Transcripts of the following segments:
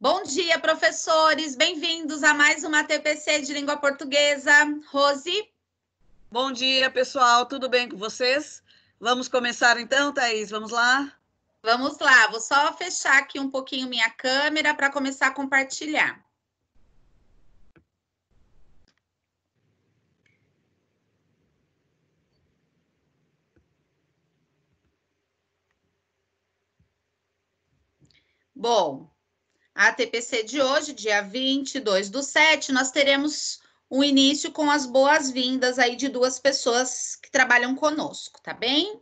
Bom dia, professores. Bem-vindos a mais uma TPC de Língua Portuguesa. Rose? Bom dia, pessoal. Tudo bem com vocês? Vamos começar então, Thaís? Vamos lá? Vamos lá. Vou só fechar aqui um pouquinho minha câmera para começar a compartilhar. Bom, a TPC de hoje, dia 22 do 7, nós teremos um início com as boas-vindas aí de duas pessoas que trabalham conosco, tá bem?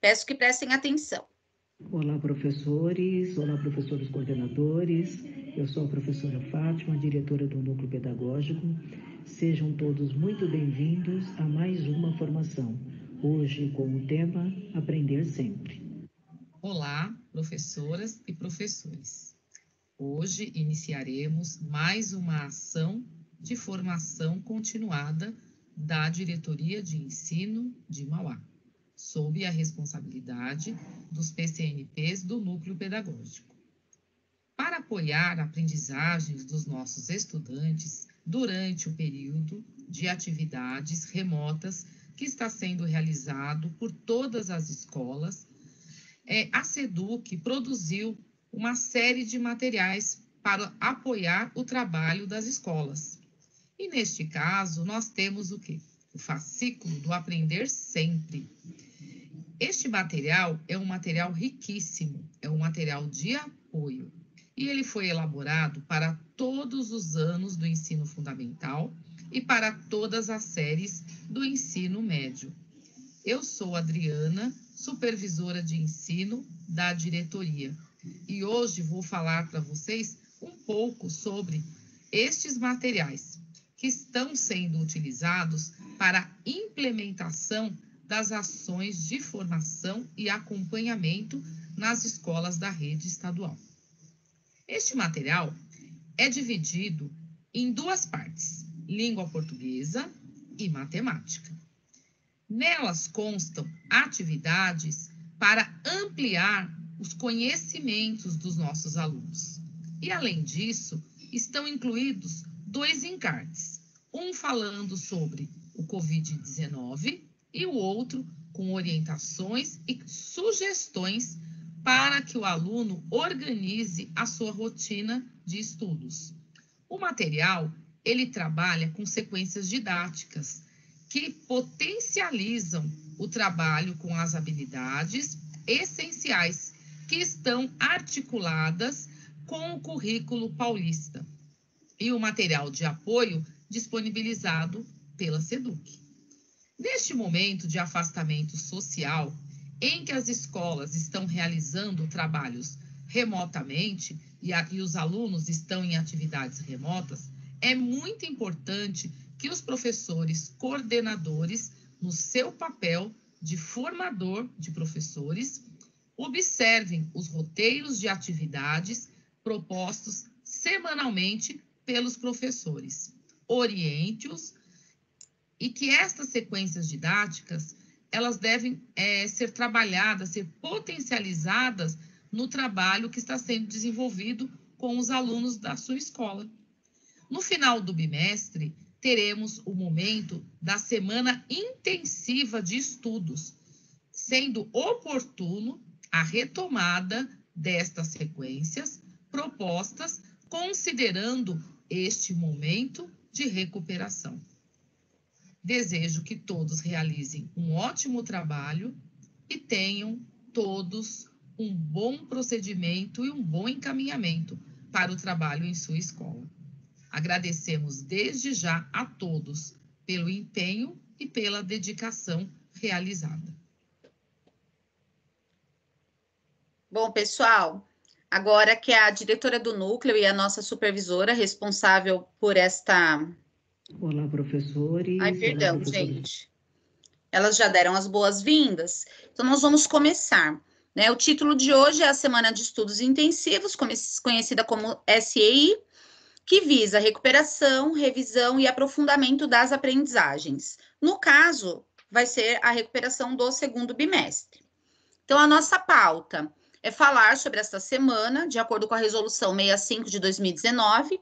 Peço que prestem atenção. Olá, professores, olá, professores coordenadores. Eu sou a professora Fátima, diretora do Núcleo Pedagógico. Sejam todos muito bem-vindos a mais uma formação, hoje com o tema Aprender Sempre. Olá, professoras e professores. Hoje iniciaremos mais uma ação de formação continuada da Diretoria de Ensino de Mauá, sob a responsabilidade dos PCNPs do Núcleo Pedagógico. Para apoiar aprendizagens dos nossos estudantes durante o período de atividades remotas que está sendo realizado por todas as escolas, é, a SEDUC produziu uma série de materiais para apoiar o trabalho das escolas. E neste caso, nós temos o que? O fascículo do Aprender Sempre. Este material é um material riquíssimo, é um material de apoio. E ele foi elaborado para todos os anos do ensino fundamental e para todas as séries do ensino médio. Eu sou Adriana, supervisora de ensino da diretoria. E hoje vou falar para vocês um pouco sobre estes materiais que estão sendo utilizados para a implementação das ações de formação e acompanhamento nas escolas da rede estadual. Este material é dividido em duas partes: língua portuguesa e matemática. Nelas constam atividades para ampliar os conhecimentos dos nossos alunos. E, além disso, estão incluídos dois encartes: um falando sobre o Covid-19 e o outro com orientações e sugestões para que o aluno organize a sua rotina de estudos. O material ele trabalha com sequências didáticas que potencializam o trabalho com as habilidades essenciais que estão articuladas com o currículo paulista e o material de apoio disponibilizado pela SEDUC. Neste momento de afastamento social, em que as escolas estão realizando trabalhos remotamente e, a, e os alunos estão em atividades remotas, é muito importante que os professores coordenadores, no seu papel de formador de professores, observem os roteiros de atividades propostos semanalmente pelos professores, oriente-os e que estas sequências didáticas elas devem é, ser trabalhadas, ser potencializadas no trabalho que está sendo desenvolvido com os alunos da sua escola. No final do bimestre, teremos o momento da semana intensiva de estudos, sendo oportuno a retomada destas sequências propostas, considerando este momento de recuperação. Desejo que todos realizem um ótimo trabalho e tenham todos um bom procedimento e um bom encaminhamento para o trabalho em sua escola. Agradecemos desde já a todos pelo empenho e pela dedicação realizada. Bom, pessoal, agora que a diretora do núcleo e a nossa supervisora responsável por esta. Olá, professores. Ai, perdão, Olá, professores. gente. Elas já deram as boas-vindas. Então, nós vamos começar. Né? O título de hoje é a Semana de Estudos Intensivos, conhecida como SEI, que visa recuperação, revisão e aprofundamento das aprendizagens. No caso, vai ser a recuperação do segundo bimestre. Então, a nossa pauta é falar sobre esta semana, de acordo com a resolução 65 de 2019,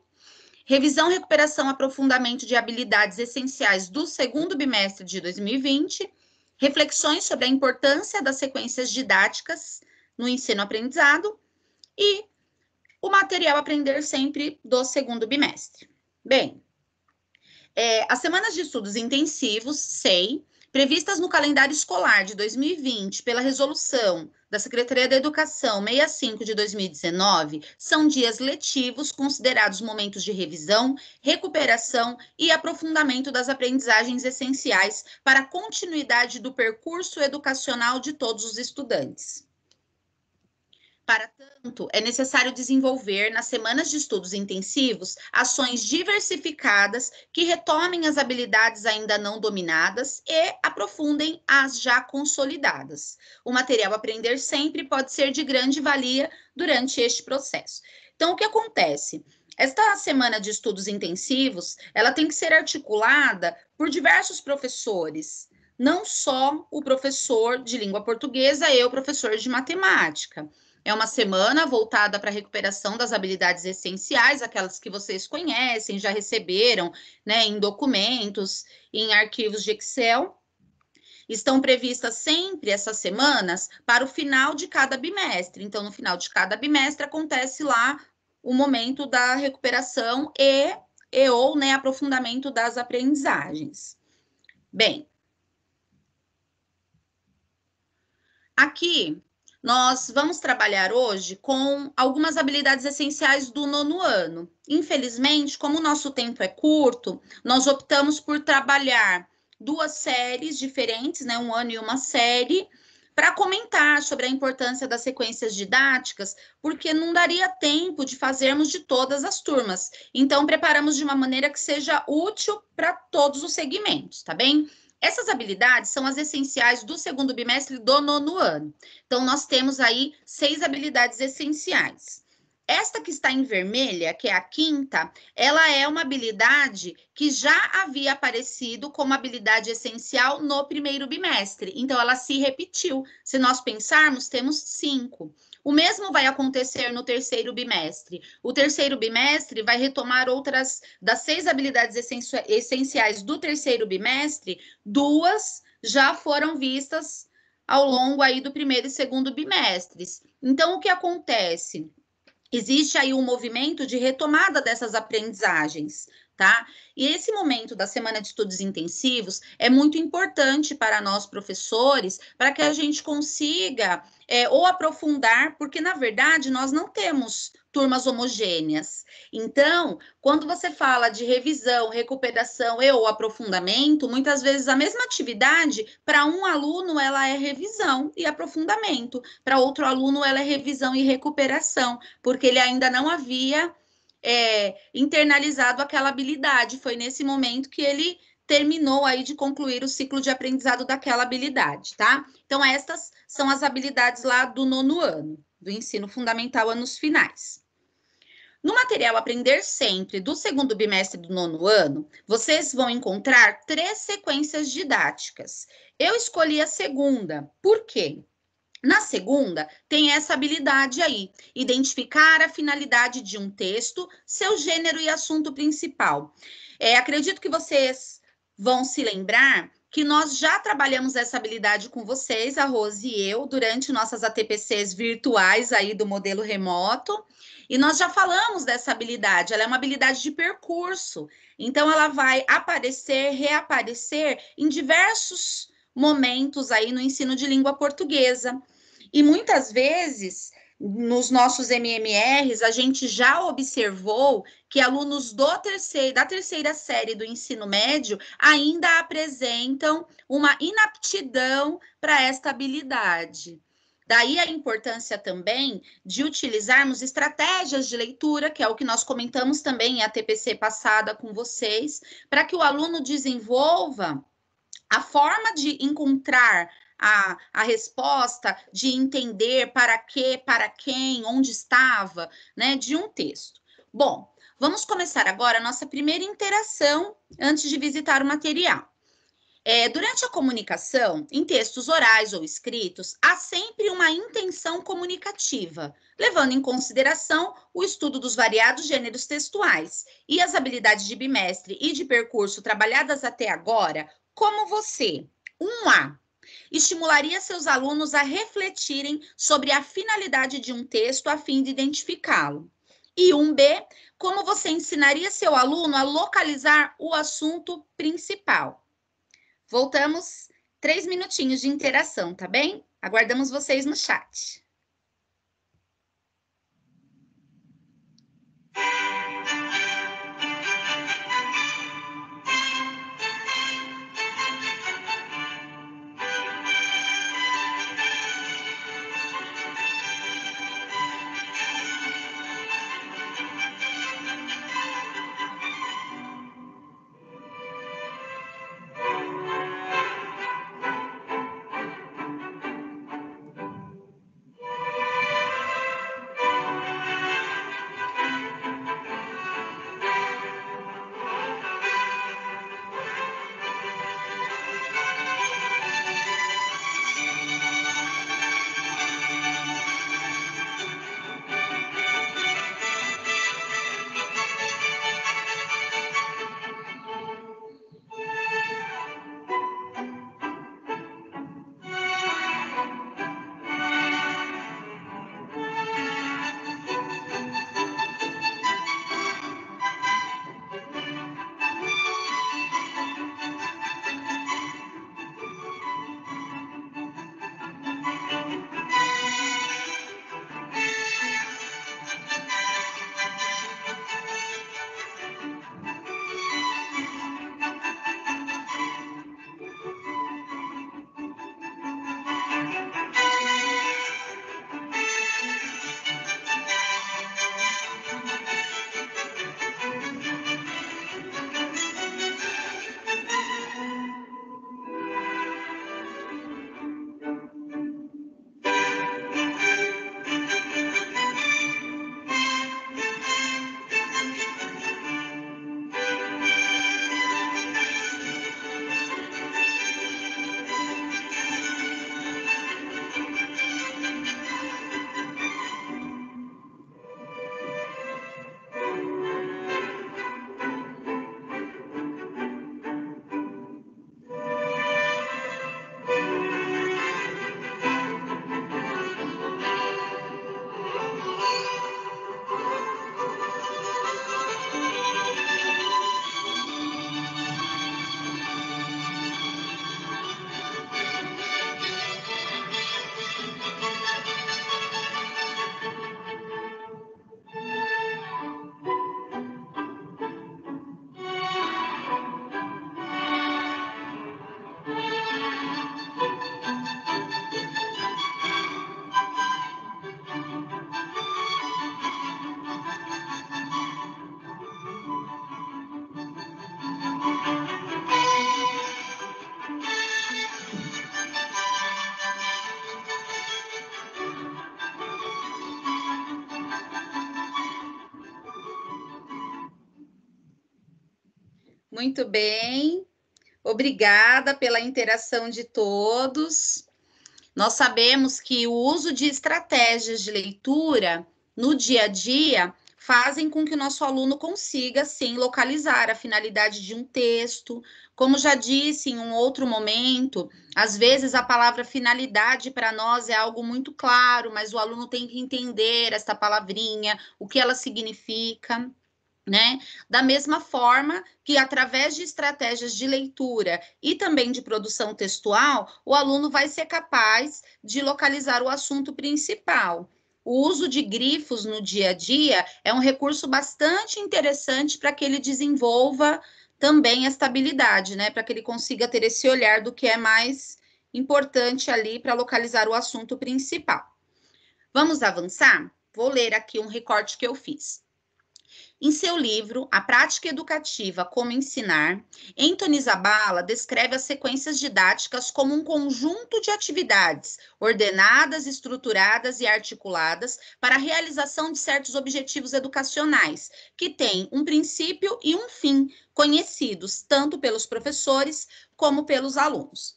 revisão, recuperação, aprofundamento de habilidades essenciais do segundo bimestre de 2020, reflexões sobre a importância das sequências didáticas no ensino-aprendizado e o material aprender sempre do segundo bimestre. Bem, é, as semanas de estudos intensivos, SEI, previstas no calendário escolar de 2020 pela resolução da Secretaria da Educação 65 de 2019 são dias letivos considerados momentos de revisão, recuperação e aprofundamento das aprendizagens essenciais para a continuidade do percurso educacional de todos os estudantes. Para tanto, é necessário desenvolver nas semanas de estudos intensivos ações diversificadas que retomem as habilidades ainda não dominadas e aprofundem as já consolidadas. O material Aprender Sempre pode ser de grande valia durante este processo. Então, o que acontece? Esta semana de estudos intensivos, ela tem que ser articulada por diversos professores, não só o professor de língua portuguesa e o professor de matemática. É uma semana voltada para a recuperação das habilidades essenciais, aquelas que vocês conhecem, já receberam, né, em documentos, em arquivos de Excel. Estão previstas sempre essas semanas para o final de cada bimestre. Então, no final de cada bimestre acontece lá o momento da recuperação e, e ou né, aprofundamento das aprendizagens. Bem, aqui nós vamos trabalhar hoje com algumas habilidades essenciais do nono ano. Infelizmente, como o nosso tempo é curto, nós optamos por trabalhar duas séries diferentes, né, um ano e uma série, para comentar sobre a importância das sequências didáticas, porque não daria tempo de fazermos de todas as turmas. Então, preparamos de uma maneira que seja útil para todos os segmentos, tá bem? Essas habilidades são as essenciais do segundo bimestre do nono ano. Então, nós temos aí seis habilidades essenciais. Esta que está em vermelha, que é a quinta, ela é uma habilidade que já havia aparecido como habilidade essencial no primeiro bimestre. Então, ela se repetiu. Se nós pensarmos, temos cinco. O mesmo vai acontecer no terceiro bimestre. O terceiro bimestre vai retomar outras das seis habilidades essenciais do terceiro bimestre, duas já foram vistas ao longo aí do primeiro e segundo bimestres. Então, o que acontece? Existe aí um movimento de retomada dessas aprendizagens, tá? E esse momento da semana de estudos intensivos é muito importante para nós professores, para que a gente consiga é, ou aprofundar, porque na verdade nós não temos turmas homogêneas. Então, quando você fala de revisão, recuperação e ou aprofundamento, muitas vezes a mesma atividade para um aluno ela é revisão e aprofundamento, para outro aluno ela é revisão e recuperação, porque ele ainda não havia é, internalizado aquela habilidade. Foi nesse momento que ele terminou aí de concluir o ciclo de aprendizado daquela habilidade, tá? Então, estas são as habilidades lá do nono ano, do ensino fundamental anos finais. No material Aprender Sempre, do segundo bimestre do nono ano, vocês vão encontrar três sequências didáticas. Eu escolhi a segunda, por quê? Na segunda, tem essa habilidade aí, identificar a finalidade de um texto, seu gênero e assunto principal. É, acredito que vocês vão se lembrar que nós já trabalhamos essa habilidade com vocês, a Rose e eu, durante nossas ATPCs virtuais aí do modelo remoto. E nós já falamos dessa habilidade, ela é uma habilidade de percurso. Então, ela vai aparecer, reaparecer em diversos momentos aí no ensino de língua portuguesa. E muitas vezes, nos nossos MMRs, a gente já observou que alunos do terceiro, da terceira série do ensino médio ainda apresentam uma inaptidão para esta habilidade. Daí a importância também de utilizarmos estratégias de leitura, que é o que nós comentamos também em a TPC passada com vocês, para que o aluno desenvolva a forma de encontrar a, a resposta de entender para que, para quem, onde estava, né, de um texto. Bom, vamos começar agora a nossa primeira interação antes de visitar o material. É, durante a comunicação, em textos orais ou escritos, há sempre uma intenção comunicativa, levando em consideração o estudo dos variados gêneros textuais e as habilidades de bimestre e de percurso trabalhadas até agora, como você, um a estimularia seus alunos a refletirem sobre a finalidade de um texto a fim de identificá-lo. E um b como você ensinaria seu aluno a localizar o assunto principal? Voltamos três minutinhos de interação, tá bem? Aguardamos vocês no chat. muito bem. Obrigada pela interação de todos. Nós sabemos que o uso de estratégias de leitura no dia a dia fazem com que o nosso aluno consiga, sim, localizar a finalidade de um texto. Como já disse em um outro momento, às vezes a palavra finalidade para nós é algo muito claro, mas o aluno tem que entender esta palavrinha, o que ela significa. Né? Da mesma forma que, através de estratégias de leitura e também de produção textual, o aluno vai ser capaz de localizar o assunto principal. O uso de grifos no dia a dia é um recurso bastante interessante para que ele desenvolva também esta habilidade, né? Para que ele consiga ter esse olhar do que é mais importante ali para localizar o assunto principal. Vamos avançar? Vou ler aqui um recorte que eu fiz. Em seu livro A Prática Educativa: Como Ensinar, Anthony Zabala descreve as sequências didáticas como um conjunto de atividades ordenadas, estruturadas e articuladas para a realização de certos objetivos educacionais, que têm um princípio e um fim conhecidos tanto pelos professores como pelos alunos.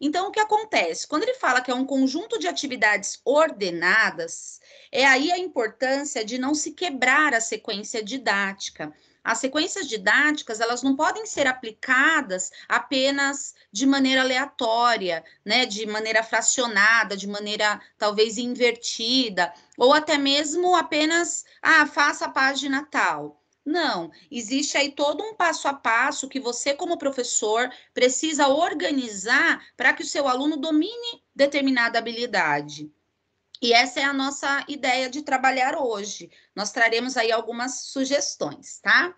Então, o que acontece? Quando ele fala que é um conjunto de atividades ordenadas, é aí a importância de não se quebrar a sequência didática. As sequências didáticas, elas não podem ser aplicadas apenas de maneira aleatória, né, de maneira fracionada, de maneira talvez invertida, ou até mesmo apenas, ah, faça a página tal. Não, existe aí todo um passo a passo que você, como professor, precisa organizar para que o seu aluno domine determinada habilidade. E essa é a nossa ideia de trabalhar hoje. Nós traremos aí algumas sugestões, tá?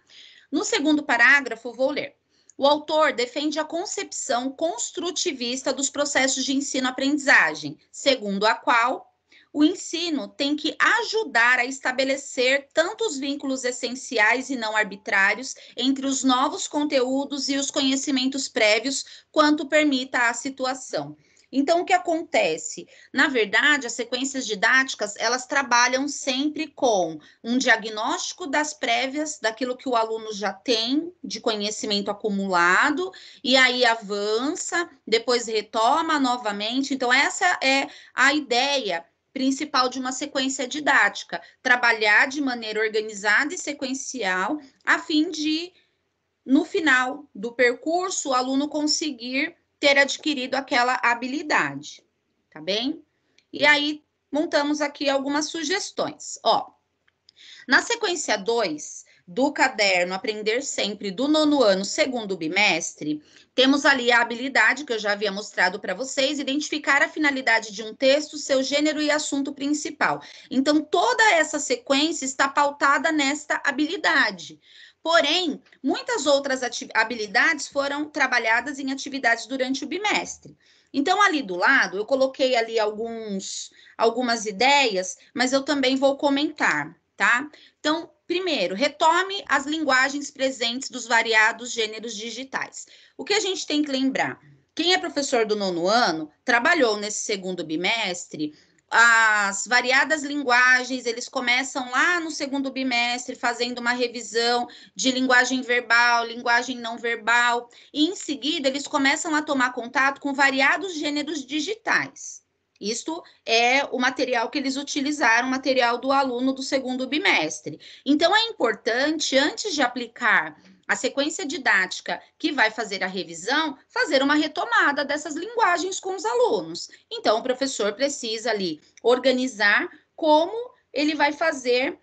No segundo parágrafo, vou ler. O autor defende a concepção construtivista dos processos de ensino-aprendizagem, segundo a qual o ensino tem que ajudar a estabelecer tanto os vínculos essenciais e não arbitrários entre os novos conteúdos e os conhecimentos prévios, quanto permita a situação. Então, o que acontece? Na verdade, as sequências didáticas, elas trabalham sempre com um diagnóstico das prévias, daquilo que o aluno já tem de conhecimento acumulado, e aí avança, depois retoma novamente. Então, essa é a ideia principal de uma sequência didática, trabalhar de maneira organizada e sequencial, a fim de, no final do percurso, o aluno conseguir ter adquirido aquela habilidade, tá bem? E aí, montamos aqui algumas sugestões, ó. Na sequência 2, do caderno Aprender Sempre do nono ano, segundo bimestre, temos ali a habilidade que eu já havia mostrado para vocês, identificar a finalidade de um texto, seu gênero e assunto principal. Então, toda essa sequência está pautada nesta habilidade. Porém, muitas outras habilidades foram trabalhadas em atividades durante o bimestre. Então, ali do lado, eu coloquei ali alguns, algumas ideias, mas eu também vou comentar, tá? Então, Primeiro, retome as linguagens presentes dos variados gêneros digitais. O que a gente tem que lembrar? Quem é professor do nono ano trabalhou nesse segundo bimestre as variadas linguagens, eles começam lá no segundo bimestre fazendo uma revisão de linguagem verbal, linguagem não verbal, e em seguida eles começam a tomar contato com variados gêneros digitais. Isto é o material que eles utilizaram, material do aluno do segundo bimestre. Então, é importante, antes de aplicar a sequência didática que vai fazer a revisão, fazer uma retomada dessas linguagens com os alunos. Então, o professor precisa ali organizar como ele vai fazer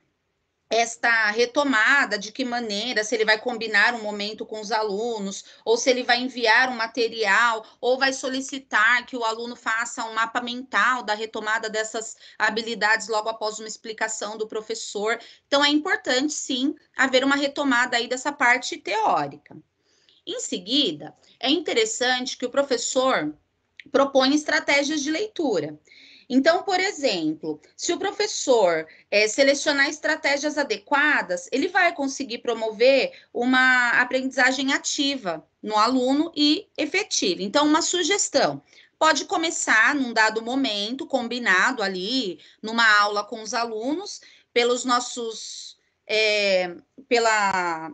esta retomada, de que maneira, se ele vai combinar um momento com os alunos, ou se ele vai enviar um material, ou vai solicitar que o aluno faça um mapa mental da retomada dessas habilidades logo após uma explicação do professor. Então, é importante, sim, haver uma retomada aí dessa parte teórica. Em seguida, é interessante que o professor propõe estratégias de leitura. Então, por exemplo, se o professor é, selecionar estratégias adequadas, ele vai conseguir promover uma aprendizagem ativa no aluno e efetiva. Então, uma sugestão. Pode começar num dado momento, combinado ali, numa aula com os alunos, pelos nossos. É, pela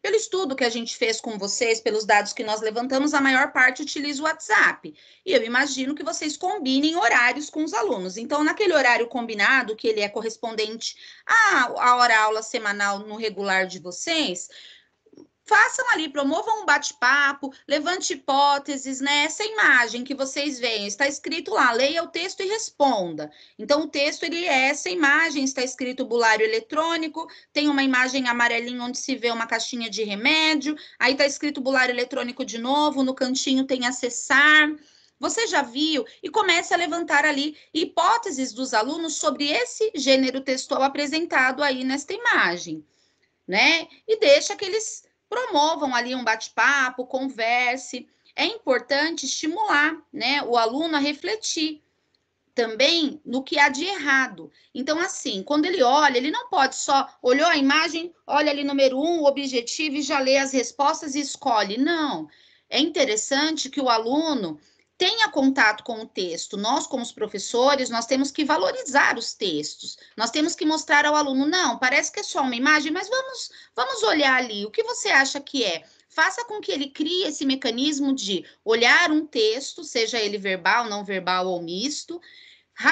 pelo estudo que a gente fez com vocês, pelos dados que nós levantamos, a maior parte utiliza o WhatsApp. E eu imagino que vocês combinem horários com os alunos. Então, naquele horário combinado, que ele é correspondente à, à hora aula semanal no regular de vocês, façam ali, promovam um bate-papo, levante hipóteses, né? Essa imagem que vocês veem, está escrito lá, leia o texto e responda. Então, o texto, ele é essa imagem, está escrito bulário eletrônico, tem uma imagem amarelinha onde se vê uma caixinha de remédio, aí está escrito bulário eletrônico de novo, no cantinho tem acessar, você já viu e começa a levantar ali hipóteses dos alunos sobre esse gênero textual apresentado aí nesta imagem, né? E deixa que eles promovam ali um bate-papo, converse. É importante estimular né, o aluno a refletir também no que há de errado. Então, assim, quando ele olha, ele não pode só olhou a imagem, olha ali número um, o objetivo e já lê as respostas e escolhe. Não. É interessante que o aluno tenha contato com o texto. Nós, como os professores, nós temos que valorizar os textos. Nós temos que mostrar ao aluno, não, parece que é só uma imagem, mas vamos, vamos olhar ali. O que você acha que é? Faça com que ele crie esse mecanismo de olhar um texto, seja ele verbal, não verbal ou misto,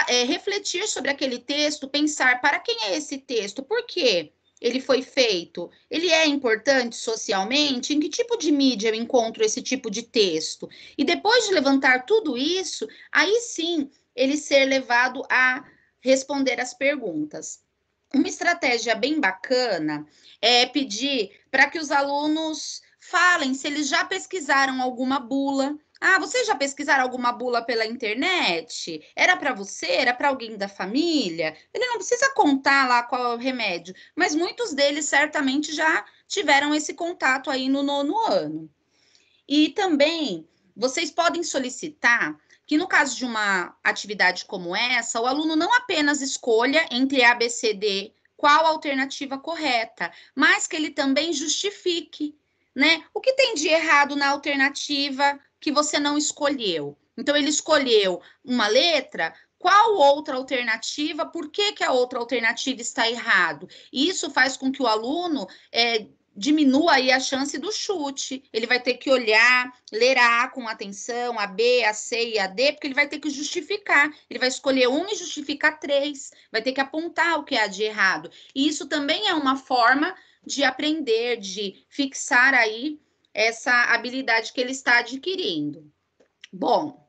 é, refletir sobre aquele texto, pensar para quem é esse texto, por quê? ele foi feito? Ele é importante socialmente? Em que tipo de mídia eu encontro esse tipo de texto? E depois de levantar tudo isso, aí sim ele ser levado a responder as perguntas. Uma estratégia bem bacana é pedir para que os alunos falem se eles já pesquisaram alguma bula, ah, vocês já pesquisaram alguma bula pela internet? Era para você? Era para alguém da família? Ele não precisa contar lá qual é o remédio, mas muitos deles certamente já tiveram esse contato aí no nono ano. E também vocês podem solicitar que no caso de uma atividade como essa, o aluno não apenas escolha entre A, B, C, D qual a alternativa correta, mas que ele também justifique, né? O que tem de errado na alternativa que você não escolheu. Então, ele escolheu uma letra, qual outra alternativa, por que, que a outra alternativa está errado. isso faz com que o aluno é, diminua aí a chance do chute. Ele vai ter que olhar, ler a A com atenção, a B, a C e a D, porque ele vai ter que justificar. Ele vai escolher um e justificar três. Vai ter que apontar o que há de errado. E isso também é uma forma de aprender, de fixar aí essa habilidade que ele está adquirindo. Bom,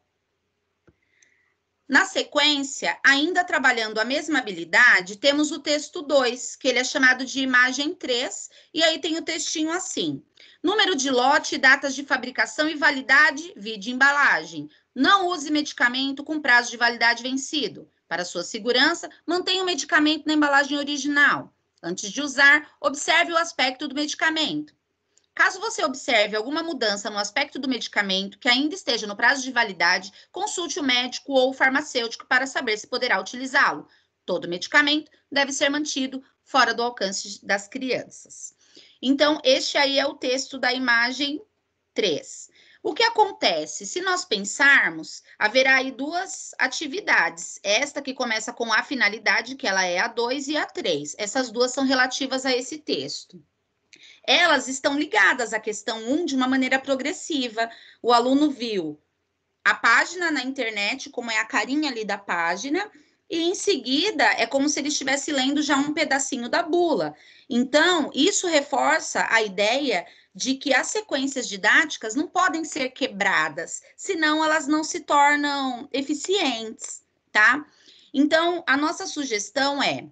na sequência, ainda trabalhando a mesma habilidade, temos o texto 2, que ele é chamado de imagem 3, e aí tem o textinho assim: número de lote, datas de fabricação e validade, vide embalagem. Não use medicamento com prazo de validade vencido. Para sua segurança, mantenha o medicamento na embalagem original. Antes de usar, observe o aspecto do medicamento. Caso você observe alguma mudança no aspecto do medicamento que ainda esteja no prazo de validade, consulte o médico ou o farmacêutico para saber se poderá utilizá-lo. Todo medicamento deve ser mantido fora do alcance das crianças. Então, este aí é o texto da imagem 3. O que acontece? Se nós pensarmos, haverá aí duas atividades. Esta que começa com a finalidade, que ela é a 2, e a 3. Essas duas são relativas a esse texto elas estão ligadas à questão 1 de uma maneira progressiva. O aluno viu a página na internet, como é a carinha ali da página, e em seguida é como se ele estivesse lendo já um pedacinho da bula. Então, isso reforça a ideia de que as sequências didáticas não podem ser quebradas, senão elas não se tornam eficientes, tá? Então, a nossa sugestão é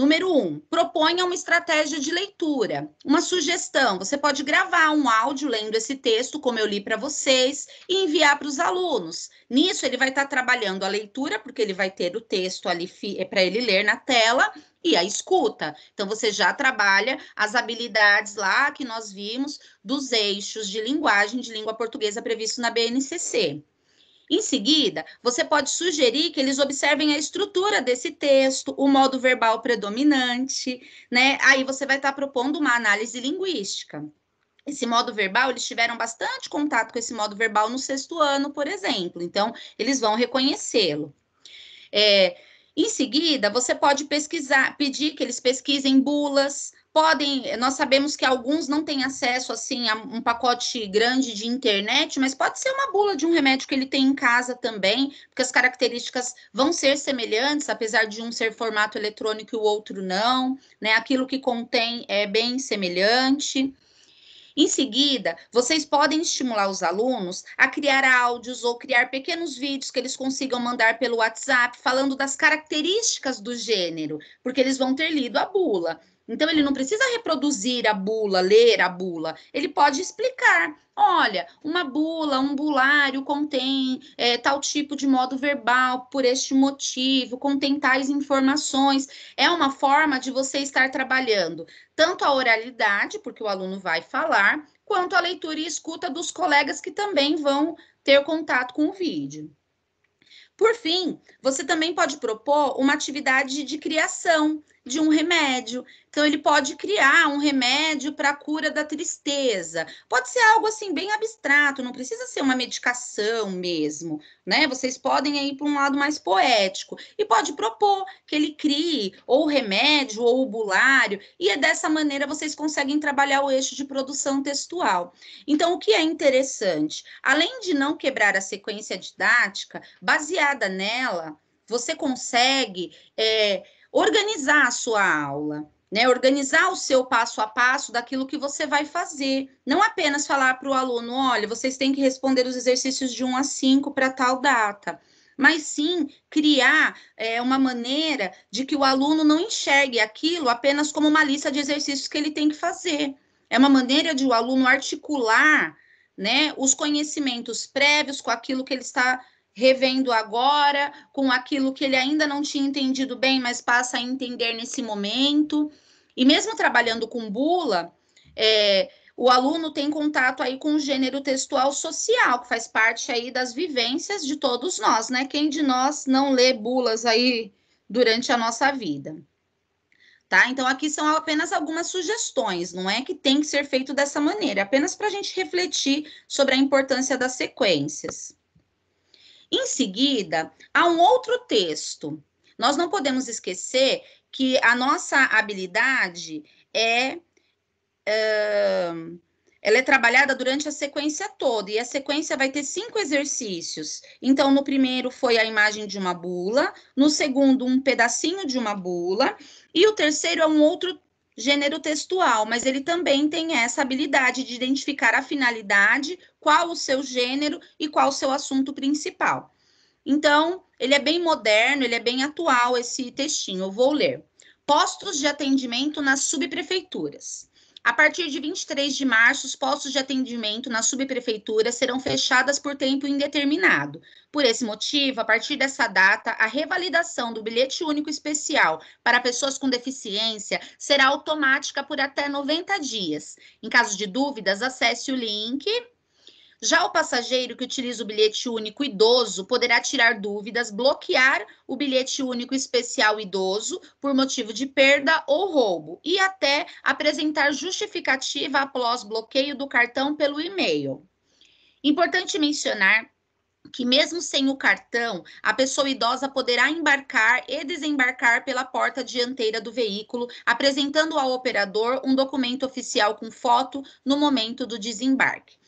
Número um, proponha uma estratégia de leitura, uma sugestão. Você pode gravar um áudio lendo esse texto, como eu li para vocês, e enviar para os alunos. Nisso, ele vai estar tá trabalhando a leitura, porque ele vai ter o texto ali é, para ele ler na tela, e a escuta. Então, você já trabalha as habilidades lá que nós vimos dos eixos de linguagem de língua portuguesa previsto na BNCC. Em seguida, você pode sugerir que eles observem a estrutura desse texto, o modo verbal predominante, né? Aí você vai estar tá propondo uma análise linguística esse modo verbal, eles tiveram bastante contato com esse modo verbal no sexto ano, por exemplo. Então, eles vão reconhecê-lo. É, em seguida, você pode pesquisar, pedir que eles pesquisem bulas, podem, nós sabemos que alguns não têm acesso assim a um pacote grande de internet, mas pode ser uma bula de um remédio que ele tem em casa também, porque as características vão ser semelhantes, apesar de um ser formato eletrônico e o outro não, né? Aquilo que contém é bem semelhante. Em seguida, vocês podem estimular os alunos a criar áudios ou criar pequenos vídeos que eles consigam mandar pelo WhatsApp falando das características do gênero, porque eles vão ter lido a bula. Então, ele não precisa reproduzir a bula, ler a bula. Ele pode explicar: olha, uma bula, um bulário contém é, tal tipo de modo verbal por este motivo, contém tais informações. É uma forma de você estar trabalhando tanto a oralidade, porque o aluno vai falar, quanto a leitura e escuta dos colegas que também vão ter contato com o vídeo. Por fim, você também pode propor uma atividade de criação de um remédio. Então, ele pode criar um remédio para a cura da tristeza. Pode ser algo assim bem abstrato, não precisa ser uma medicação mesmo, né? Vocês podem ir para um lado mais poético e pode propor que ele crie ou remédio ou bulário, e é dessa maneira vocês conseguem trabalhar o eixo de produção textual. Então, o que é interessante, além de não quebrar a sequência didática, baseada nela, você consegue. É, organizar a sua aula, né? Organizar o seu passo a passo daquilo que você vai fazer. Não apenas falar para o aluno: olha, vocês têm que responder os exercícios de 1 a 5 para tal data. Mas sim criar é, uma maneira de que o aluno não enxergue aquilo apenas como uma lista de exercícios que ele tem que fazer. É uma maneira de o aluno articular né, os conhecimentos prévios com aquilo que ele está revendo agora, com aquilo que ele ainda não tinha entendido bem, mas passa a entender nesse momento. E mesmo trabalhando com bula, é, o aluno tem contato aí com o gênero textual social, que faz parte aí das vivências de todos nós, né? Quem de nós não lê bulas aí durante a nossa vida? Tá? Então, aqui são apenas algumas sugestões, não é que tem que ser feito dessa maneira, é apenas para a gente refletir sobre a importância das sequências. Em seguida, há um outro texto. Nós não podemos esquecer que a nossa habilidade é. ela é trabalhada durante a sequência toda, e a sequência vai ter cinco exercícios. Então, no primeiro foi a imagem de uma bula, no segundo, um pedacinho de uma bula, e o terceiro é um outro gênero textual, mas ele também tem essa habilidade de identificar a finalidade, qual o seu gênero e qual o seu assunto principal. Então, ele é bem moderno, ele é bem atual esse textinho. Eu vou ler. Postos de atendimento nas subprefeituras. A partir de 23 de março, os postos de atendimento na subprefeitura serão fechadas por tempo indeterminado. Por esse motivo, a partir dessa data, a revalidação do bilhete único especial para pessoas com deficiência será automática por até 90 dias. Em caso de dúvidas, acesse o link já o passageiro que utiliza o bilhete único idoso poderá tirar dúvidas, bloquear o bilhete único especial idoso por motivo de perda ou roubo e até apresentar justificativa após bloqueio do cartão pelo e-mail. Importante mencionar que mesmo sem o cartão, a pessoa idosa poderá embarcar e desembarcar pela porta dianteira do veículo, apresentando ao operador um documento oficial com foto no momento do desembarque.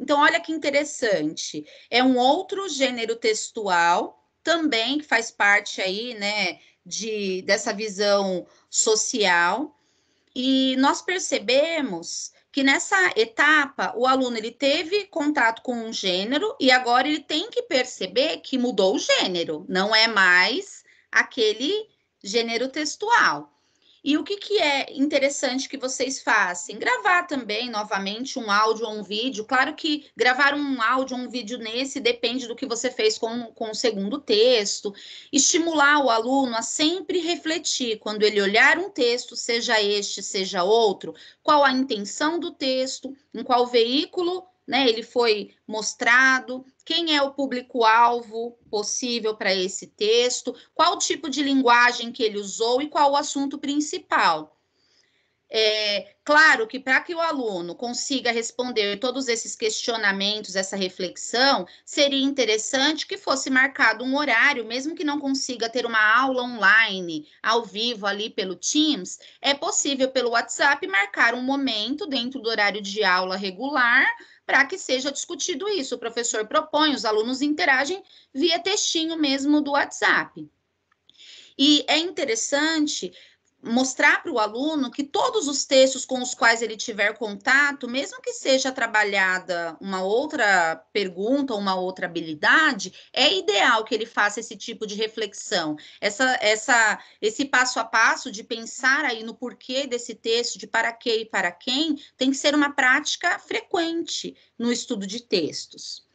Então, olha que interessante. É um outro gênero textual também que faz parte aí, né, de dessa visão social. E nós percebemos que nessa etapa o aluno ele teve contato com um gênero e agora ele tem que perceber que mudou o gênero, não é mais aquele gênero textual. E o que, que é interessante que vocês façam? Gravar também, novamente, um áudio ou um vídeo. Claro que gravar um áudio ou um vídeo nesse depende do que você fez com, com o segundo texto. Estimular o aluno a sempre refletir, quando ele olhar um texto, seja este, seja outro, qual a intenção do texto, em qual veículo né? Ele foi mostrado, quem é o público-alvo possível para esse texto, qual tipo de linguagem que ele usou e qual o assunto principal. É, claro que para que o aluno consiga responder todos esses questionamentos, essa reflexão, seria interessante que fosse marcado um horário, mesmo que não consiga ter uma aula online, ao vivo ali pelo Teams, é possível pelo WhatsApp marcar um momento dentro do horário de aula regular, para que seja discutido isso. O professor propõe, os alunos interagem via textinho mesmo do WhatsApp. E é interessante mostrar para o aluno que todos os textos com os quais ele tiver contato, mesmo que seja trabalhada uma outra pergunta, uma outra habilidade, é ideal que ele faça esse tipo de reflexão, essa, essa, esse passo a passo de pensar aí no porquê desse texto, de para que e para quem, tem que ser uma prática frequente no estudo de textos.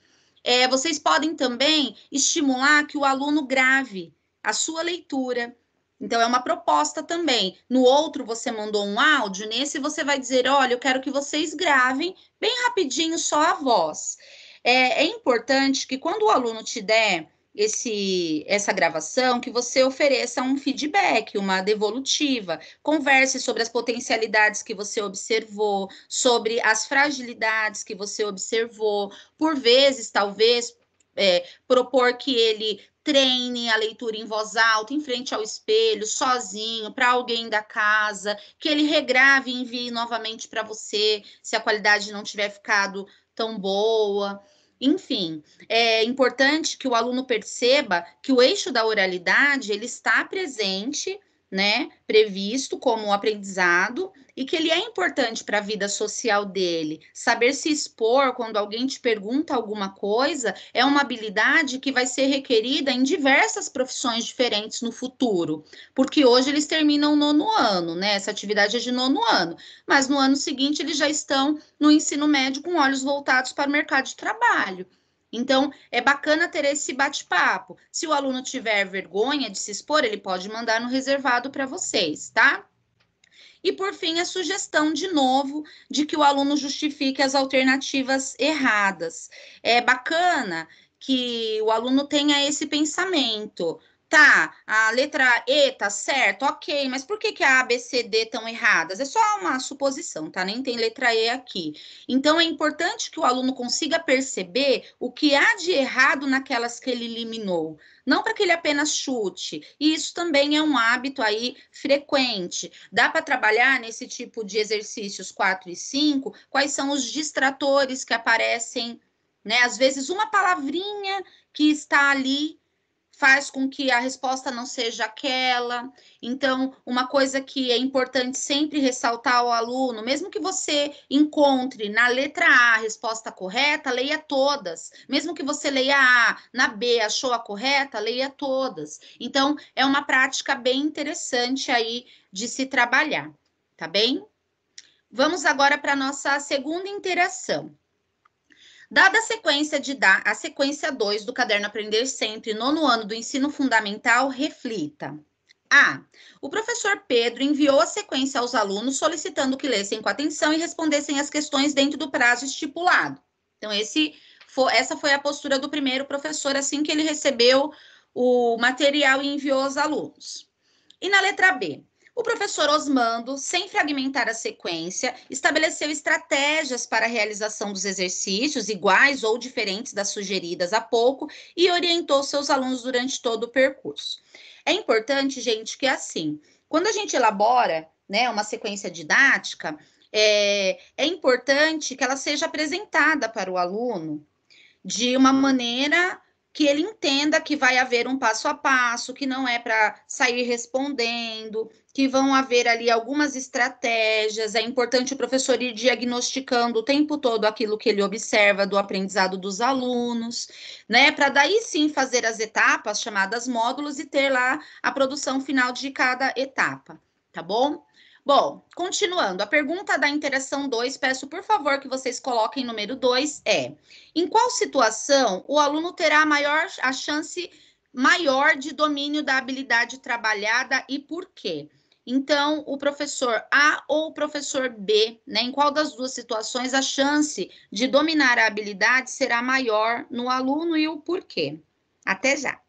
É, vocês podem também estimular que o aluno grave a sua leitura então, é uma proposta também. No outro, você mandou um áudio, nesse você vai dizer: olha, eu quero que vocês gravem bem rapidinho só a voz. É, é importante que quando o aluno te der esse, essa gravação, que você ofereça um feedback, uma devolutiva, converse sobre as potencialidades que você observou, sobre as fragilidades que você observou, por vezes, talvez. É, propor que ele treine a leitura em voz alta, em frente ao espelho, sozinho, para alguém da casa, que ele regrave e envie novamente para você, se a qualidade não tiver ficado tão boa. Enfim, é importante que o aluno perceba que o eixo da oralidade ele está presente né, previsto como um aprendizado e que ele é importante para a vida social dele. Saber se expor quando alguém te pergunta alguma coisa é uma habilidade que vai ser requerida em diversas profissões diferentes no futuro, porque hoje eles terminam o nono ano, né? Essa atividade é de nono ano, mas no ano seguinte eles já estão no ensino médio com olhos voltados para o mercado de trabalho. Então, é bacana ter esse bate-papo. Se o aluno tiver vergonha de se expor, ele pode mandar no reservado para vocês, tá? E por fim, a sugestão de novo de que o aluno justifique as alternativas erradas. É bacana que o aluno tenha esse pensamento. Tá, a letra E tá certo, ok, mas por que, que a A, B, C, D estão erradas? É só uma suposição, tá? Nem tem letra E aqui. Então, é importante que o aluno consiga perceber o que há de errado naquelas que ele eliminou. Não para que ele apenas chute. E isso também é um hábito aí frequente. Dá para trabalhar nesse tipo de exercícios 4 e 5, quais são os distratores que aparecem, né? Às vezes, uma palavrinha que está ali faz com que a resposta não seja aquela. Então, uma coisa que é importante sempre ressaltar ao aluno, mesmo que você encontre na letra A a resposta correta, leia todas. Mesmo que você leia A, na B achou a correta, leia todas. Então, é uma prática bem interessante aí de se trabalhar, tá bem? Vamos agora para a nossa segunda interação. Dada a sequência de dar a sequência 2 do caderno Aprender Sempre, nono ano do ensino fundamental, reflita. A. O professor Pedro enviou a sequência aos alunos solicitando que lessem com atenção e respondessem as questões dentro do prazo estipulado. Então, esse essa foi a postura do primeiro professor assim que ele recebeu o material e enviou aos alunos. E na letra B, o professor Osmando, sem fragmentar a sequência, estabeleceu estratégias para a realização dos exercícios, iguais ou diferentes das sugeridas há pouco, e orientou seus alunos durante todo o percurso. É importante, gente, que assim, quando a gente elabora né, uma sequência didática, é, é importante que ela seja apresentada para o aluno de uma maneira que ele entenda que vai haver um passo a passo, que não é para sair respondendo, que vão haver ali algumas estratégias. É importante o professor ir diagnosticando o tempo todo aquilo que ele observa do aprendizado dos alunos, né? Para daí sim fazer as etapas chamadas módulos e ter lá a produção final de cada etapa, tá bom? Bom, continuando, a pergunta da interação 2, peço por favor que vocês coloquem número 2, é: em qual situação o aluno terá a maior a chance maior de domínio da habilidade trabalhada e por quê? Então, o professor A ou o professor B, né, em qual das duas situações a chance de dominar a habilidade será maior no aluno e o porquê? Até já!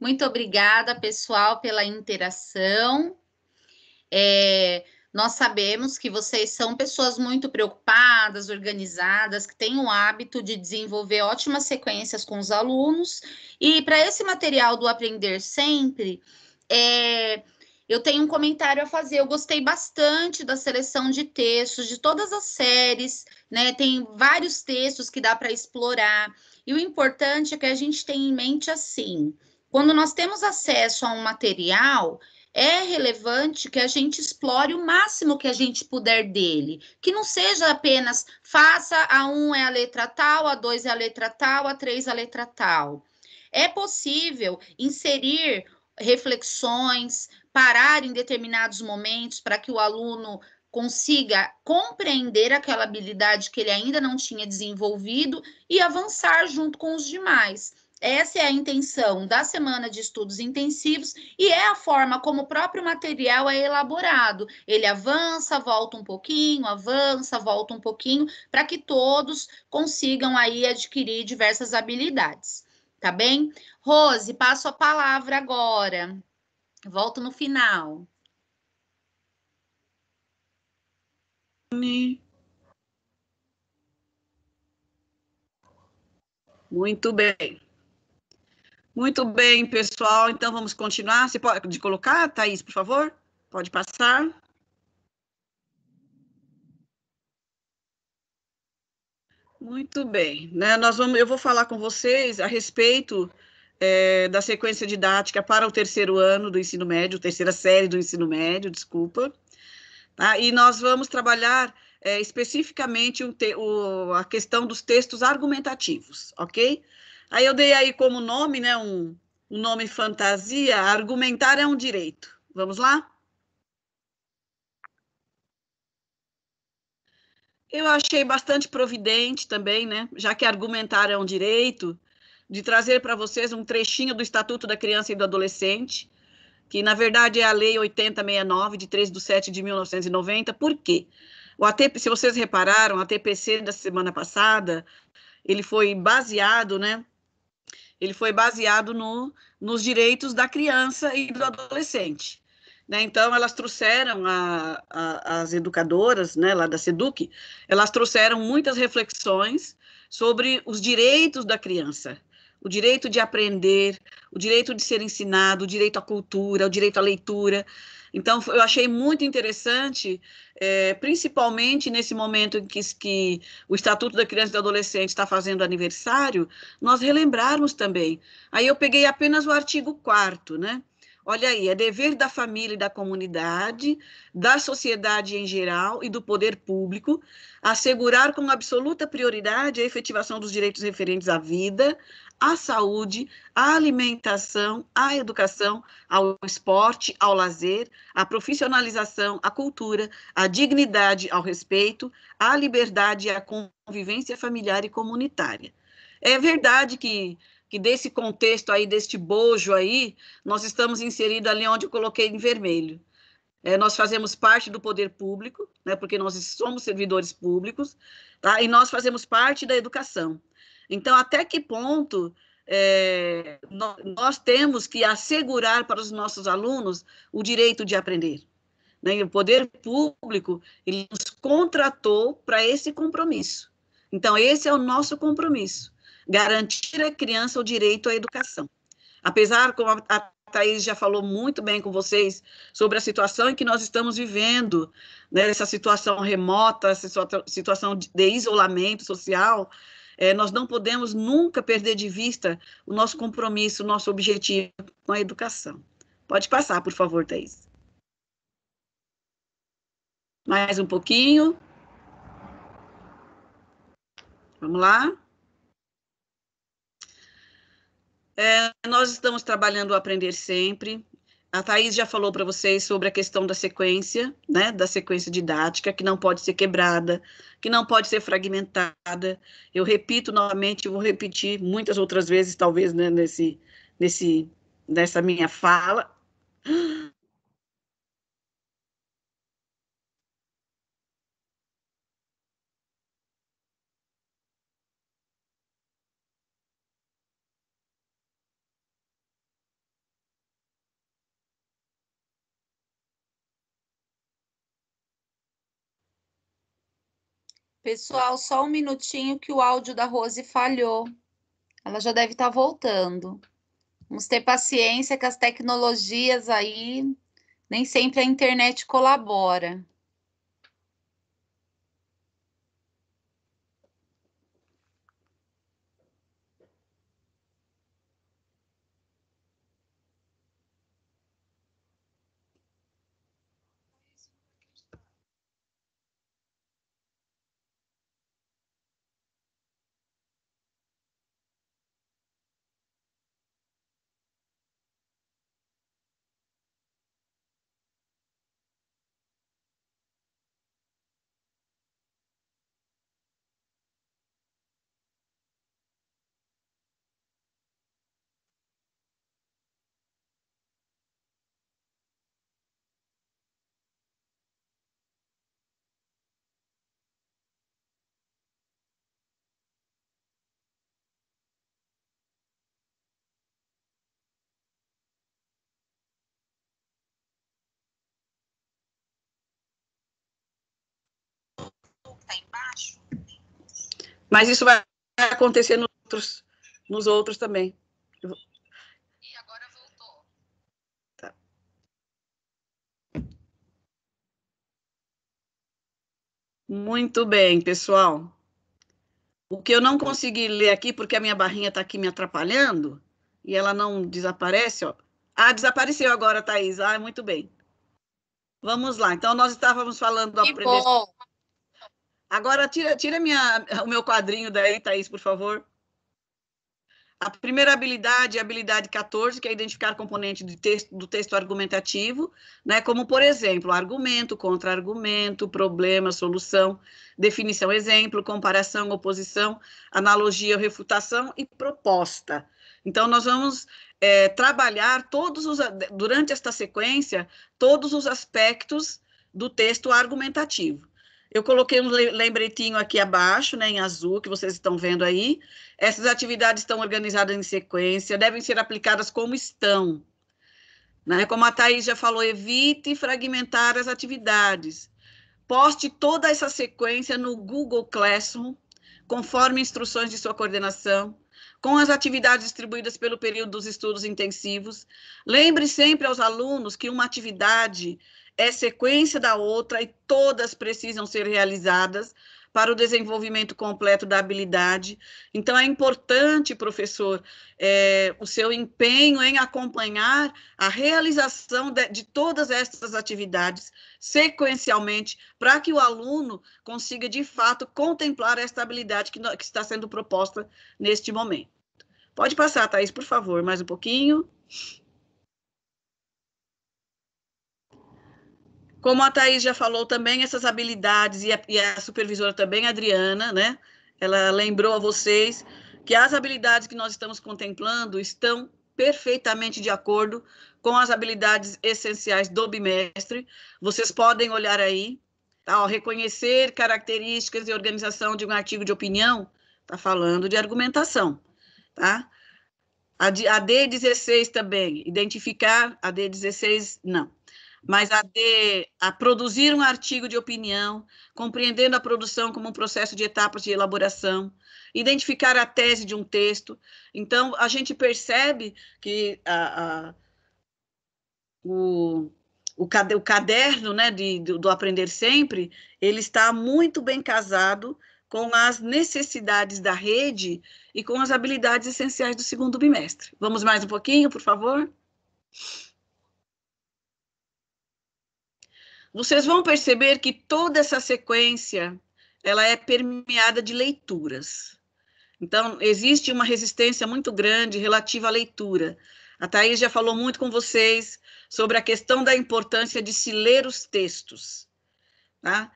Muito obrigada, pessoal, pela interação. É, nós sabemos que vocês são pessoas muito preocupadas, organizadas, que têm o hábito de desenvolver ótimas sequências com os alunos. E para esse material do Aprender Sempre, é, eu tenho um comentário a fazer. Eu gostei bastante da seleção de textos, de todas as séries, né? Tem vários textos que dá para explorar. E o importante é que a gente tenha em mente assim. Quando nós temos acesso a um material, é relevante que a gente explore o máximo que a gente puder dele, que não seja apenas faça a 1 um é a letra tal, a 2 é a letra tal, a 3 é a letra tal. É possível inserir reflexões, parar em determinados momentos para que o aluno consiga compreender aquela habilidade que ele ainda não tinha desenvolvido e avançar junto com os demais. Essa é a intenção da semana de estudos intensivos e é a forma como o próprio material é elaborado. Ele avança, volta um pouquinho, avança, volta um pouquinho, para que todos consigam aí adquirir diversas habilidades, tá bem? Rose, passo a palavra agora. Volto no final. Muito bem. Muito bem, pessoal. Então vamos continuar. Você pode colocar, Thaís, por favor? Pode passar. Muito bem. Né? Nós vamos, eu vou falar com vocês a respeito é, da sequência didática para o terceiro ano do ensino médio, terceira série do ensino médio, desculpa. Tá? E nós vamos trabalhar é, especificamente o, a questão dos textos argumentativos, ok? Ok. Aí eu dei aí como nome, né, um, um nome fantasia, argumentar é um direito. Vamos lá? Eu achei bastante providente também, né? Já que argumentar é um direito, de trazer para vocês um trechinho do Estatuto da Criança e do Adolescente, que na verdade é a Lei 8069, de 3 de 7 de 1990. Por quê? O ATP, se vocês repararam, a TPC da semana passada, ele foi baseado, né, ele foi baseado no, nos direitos da criança e do adolescente. Né? Então, elas trouxeram, a, a, as educadoras né, lá da SEDUC, elas trouxeram muitas reflexões sobre os direitos da criança, o direito de aprender, o direito de ser ensinado, o direito à cultura, o direito à leitura. Então, eu achei muito interessante, é, principalmente nesse momento em que, que o Estatuto da Criança e do Adolescente está fazendo aniversário, nós relembrarmos também. Aí eu peguei apenas o artigo 4 né? Olha aí, é dever da família e da comunidade, da sociedade em geral e do poder público assegurar com absoluta prioridade a efetivação dos direitos referentes à vida, à saúde, à alimentação, à educação, ao esporte, ao lazer, à profissionalização, à cultura, à dignidade, ao respeito, à liberdade e à convivência familiar e comunitária. É verdade que que desse contexto aí, deste bojo aí, nós estamos inseridos ali onde eu coloquei em vermelho. É, nós fazemos parte do poder público, né, porque nós somos servidores públicos, tá? e nós fazemos parte da educação. Então, até que ponto é, nós, nós, temos que assegurar para os nossos alunos o direito de aprender? Né? E o poder público ele nos contratou para esse compromisso. Então, esse é o nosso compromisso garantir à criança o direito à educação. Apesar, como a Thaís já falou muito bem com vocês, sobre a situação em que nós estamos vivendo, né, essa situação remota, essa situação de isolamento social, é, nós não podemos nunca perder de vista o nosso compromisso, o nosso objetivo com a educação. Pode passar, por favor, Thaís. Mais um pouquinho. Vamos lá. É, nós estamos trabalhando o Aprender Sempre. A Thais já falou para vocês sobre a questão da sequência, né, da sequência didática, que não pode ser quebrada, que não pode ser fragmentada. Eu repito novamente, vou repetir muitas outras vezes, talvez, né, nesse, nesse, nessa minha fala, Pessoal, só um minutinho que o áudio da Rose falhou. Ela já deve estar tá voltando. Vamos ter paciência que as tecnologias aí, nem sempre a internet colabora. Mas isso vai acontecer nos outros, nos outros também. E agora voltou. Tá. Muito bem, pessoal. O que eu não consegui ler aqui, porque a minha barrinha está aqui me atrapalhando, e ela não desaparece, ó. Ah, desapareceu agora, Thais. Ah, muito bem. Vamos lá. Então, nós estávamos falando... Que bom. Agora, tira, tira minha, o meu quadrinho daí, Thaís, por favor. A primeira habilidade é a habilidade 14, que é identificar componente do texto, do texto argumentativo, né? como, por exemplo, argumento, contra-argumento, problema, solução, definição, exemplo, comparação, oposição, analogia, refutação e proposta. Então, nós vamos é, trabalhar todos os, durante esta sequência, todos os aspectos do texto argumentativo. Eu coloquei um lembretinho aqui abaixo, né, em azul, que vocês estão vendo aí. Essas atividades estão organizadas em sequência, devem ser aplicadas como estão. Né? Como a Thaís já falou, evite fragmentar as atividades. Poste toda essa sequência no Google Classroom, conforme instruções de sua coordenação, com as atividades distribuídas pelo período dos estudos intensivos. Lembre sempre aos alunos que uma atividade é sequência da outra e todas precisam ser realizadas para o desenvolvimento completo da habilidade. Então, é importante, professor, é, o seu empenho em acompanhar a realização de, de todas estas atividades sequencialmente, para que o aluno consiga, de fato, contemplar esta habilidade que, que está sendo proposta neste momento. Pode passar, Thais, por favor, mais um pouquinho. Como a Thaís já falou também, essas habilidades, e a, e a supervisora também, a Adriana, né? Ela lembrou a vocês que as habilidades que nós estamos contemplando estão perfeitamente de acordo com as habilidades essenciais do bimestre. Vocês podem olhar aí, tá? Ó, reconhecer características e organização de um artigo de opinião, tá falando de argumentação, tá? A, D16 também, identificar a D16, não mas a de a produzir um artigo de opinião, compreendendo a produção como um processo de etapas de elaboração, identificar a tese de um texto. Então, a gente percebe que a, a, o, o, o caderno né, de, do, do Aprender Sempre, ele está muito bem casado com as necessidades da rede e com as habilidades essenciais do segundo bimestre. Vamos mais um pouquinho, por favor? Sim. Vocês vão perceber que toda essa sequência ela é permeada de leituras. Então, existe uma resistência muito grande relativa à leitura. A Thais já falou muito com vocês sobre a questão da importância de se ler os textos. Tá?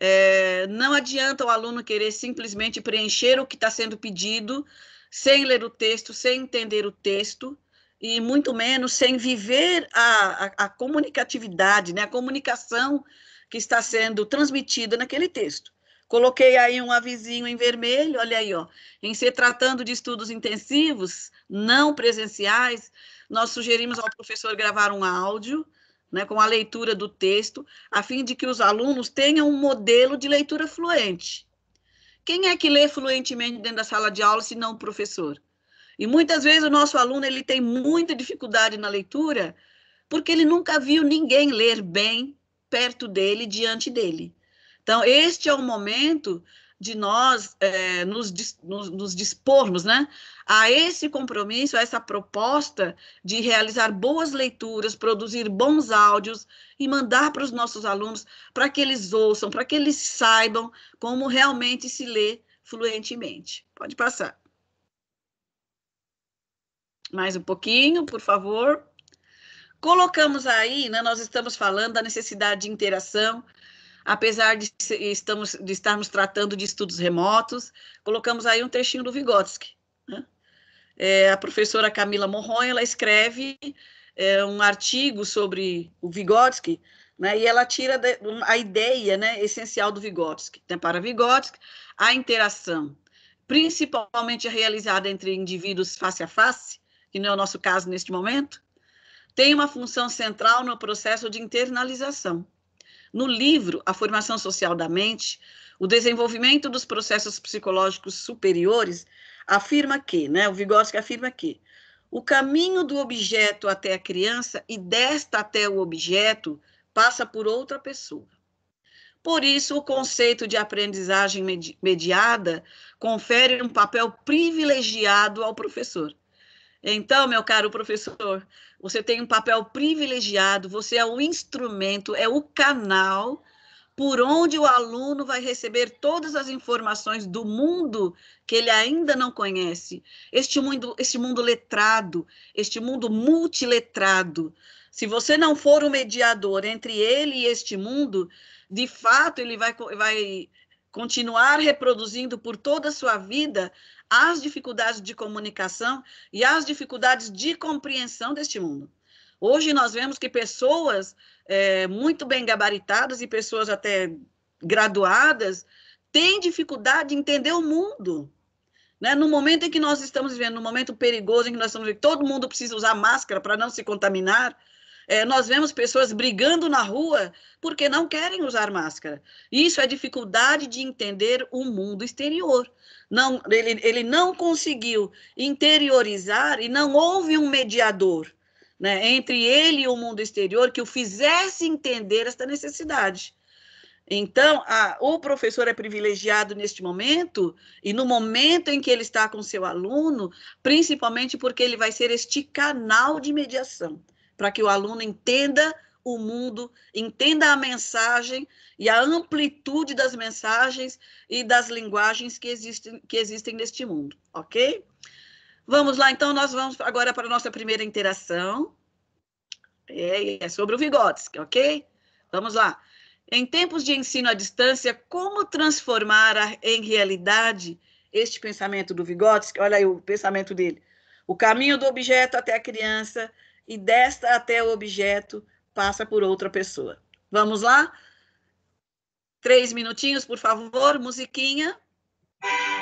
É, não adianta o aluno querer simplesmente preencher o que está sendo pedido sem ler o texto, sem entender o texto, e muito menos sem viver a, a, a comunicatividade, né? a comunicação que está sendo transmitida naquele texto. Coloquei aí um avisinho em vermelho, olha aí, ó. Em se tratando de estudos intensivos, não presenciais, nós sugerimos ao professor gravar um áudio, né, com a leitura do texto, a fim de que os alunos tenham um modelo de leitura fluente. Quem é que lê fluentemente dentro da sala de aula, se não o professor? E muitas vezes o nosso aluno ele tem muita dificuldade na leitura porque ele nunca viu ninguém ler bem perto dele, diante dele. Então, este é o momento de nós é, nos, nos, nos, dispormos né, a esse compromisso, a essa proposta de realizar boas leituras, produzir bons áudios e mandar para os nossos alunos para que eles ouçam, para que eles saibam como realmente se lê fluentemente. Pode passar. Mais um pouquinho, por favor. Colocamos aí, né, nós estamos falando da necessidade de interação, apesar de, estamos, de estarmos tratando de estudos remotos, colocamos aí um textinho do Vygotsky. Né? É, a professora Camila Morronha, ela escreve é, um artigo sobre o Vygotsky, né, e ela tira a ideia né, essencial do Vygotsky. Né, para Vygotsky, a interação, principalmente realizada entre indivíduos face a face, que não é o nosso caso neste momento, tem uma função central no processo de internalização. No livro A Formação Social da Mente, o desenvolvimento dos processos psicológicos superiores afirma que, né, o Vygotsky afirma que o caminho do objeto até a criança e desta até o objeto passa por outra pessoa. Por isso, o conceito de aprendizagem medi mediada confere um papel privilegiado ao professor, então, meu caro professor, você tem um papel privilegiado, você é o instrumento, é o canal por onde o aluno vai receber todas as informações do mundo que ele ainda não conhece. Este mundo, este mundo letrado, este mundo multiletrado. Se você não for o mediador entre ele e este mundo, de fato ele vai, vai continuar reproduzindo por toda a sua vida as dificuldades de comunicação e as dificuldades de compreensão deste mundo. Hoje nós vemos que pessoas é, muito bem gabaritadas e pessoas até graduadas têm dificuldade de entender o mundo. Né? No momento em que nós estamos vivendo, no momento perigoso em que nós estamos vivendo, todo mundo precisa usar máscara para não se contaminar, é, nós vemos pessoas brigando na rua porque não querem usar máscara. Isso é dificuldade de entender o mundo exterior. Não, ele, ele não conseguiu interiorizar e não houve um mediador né, entre ele e o mundo exterior que o fizesse entender esta necessidade. Então, a, o professor é privilegiado neste momento e no momento em que ele está com seu aluno, principalmente porque ele vai ser este canal de mediação para que o aluno entenda o mundo, entenda a mensagem e a amplitude das mensagens e das linguagens que existem, que existem neste mundo, ok? Vamos lá, então, nós vamos agora para a nossa primeira interação. É, é sobre o Vygotsky, ok? Vamos lá. Em tempos de ensino à distância, como transformar a, em realidade este pensamento do Vygotsky? Olha aí o pensamento dele. O caminho do objeto até a criança e desta até o objeto passa por outra pessoa. Vamos lá? Três minutinhos, por favor, musiquinha. Música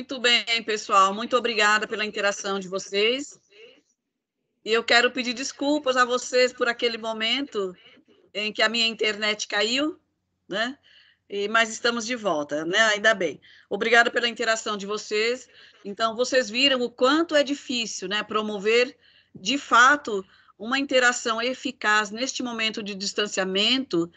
Muito bem, pessoal. Muito obrigada pela interação de vocês. E eu quero pedir desculpas a vocês por aquele momento em que a minha internet caiu, né? E, mas estamos de volta, né? Ainda bem. Obrigada pela interação de vocês. Então, vocês viram o quanto é difícil, né? Promover, de fato, uma interação eficaz neste momento de distanciamento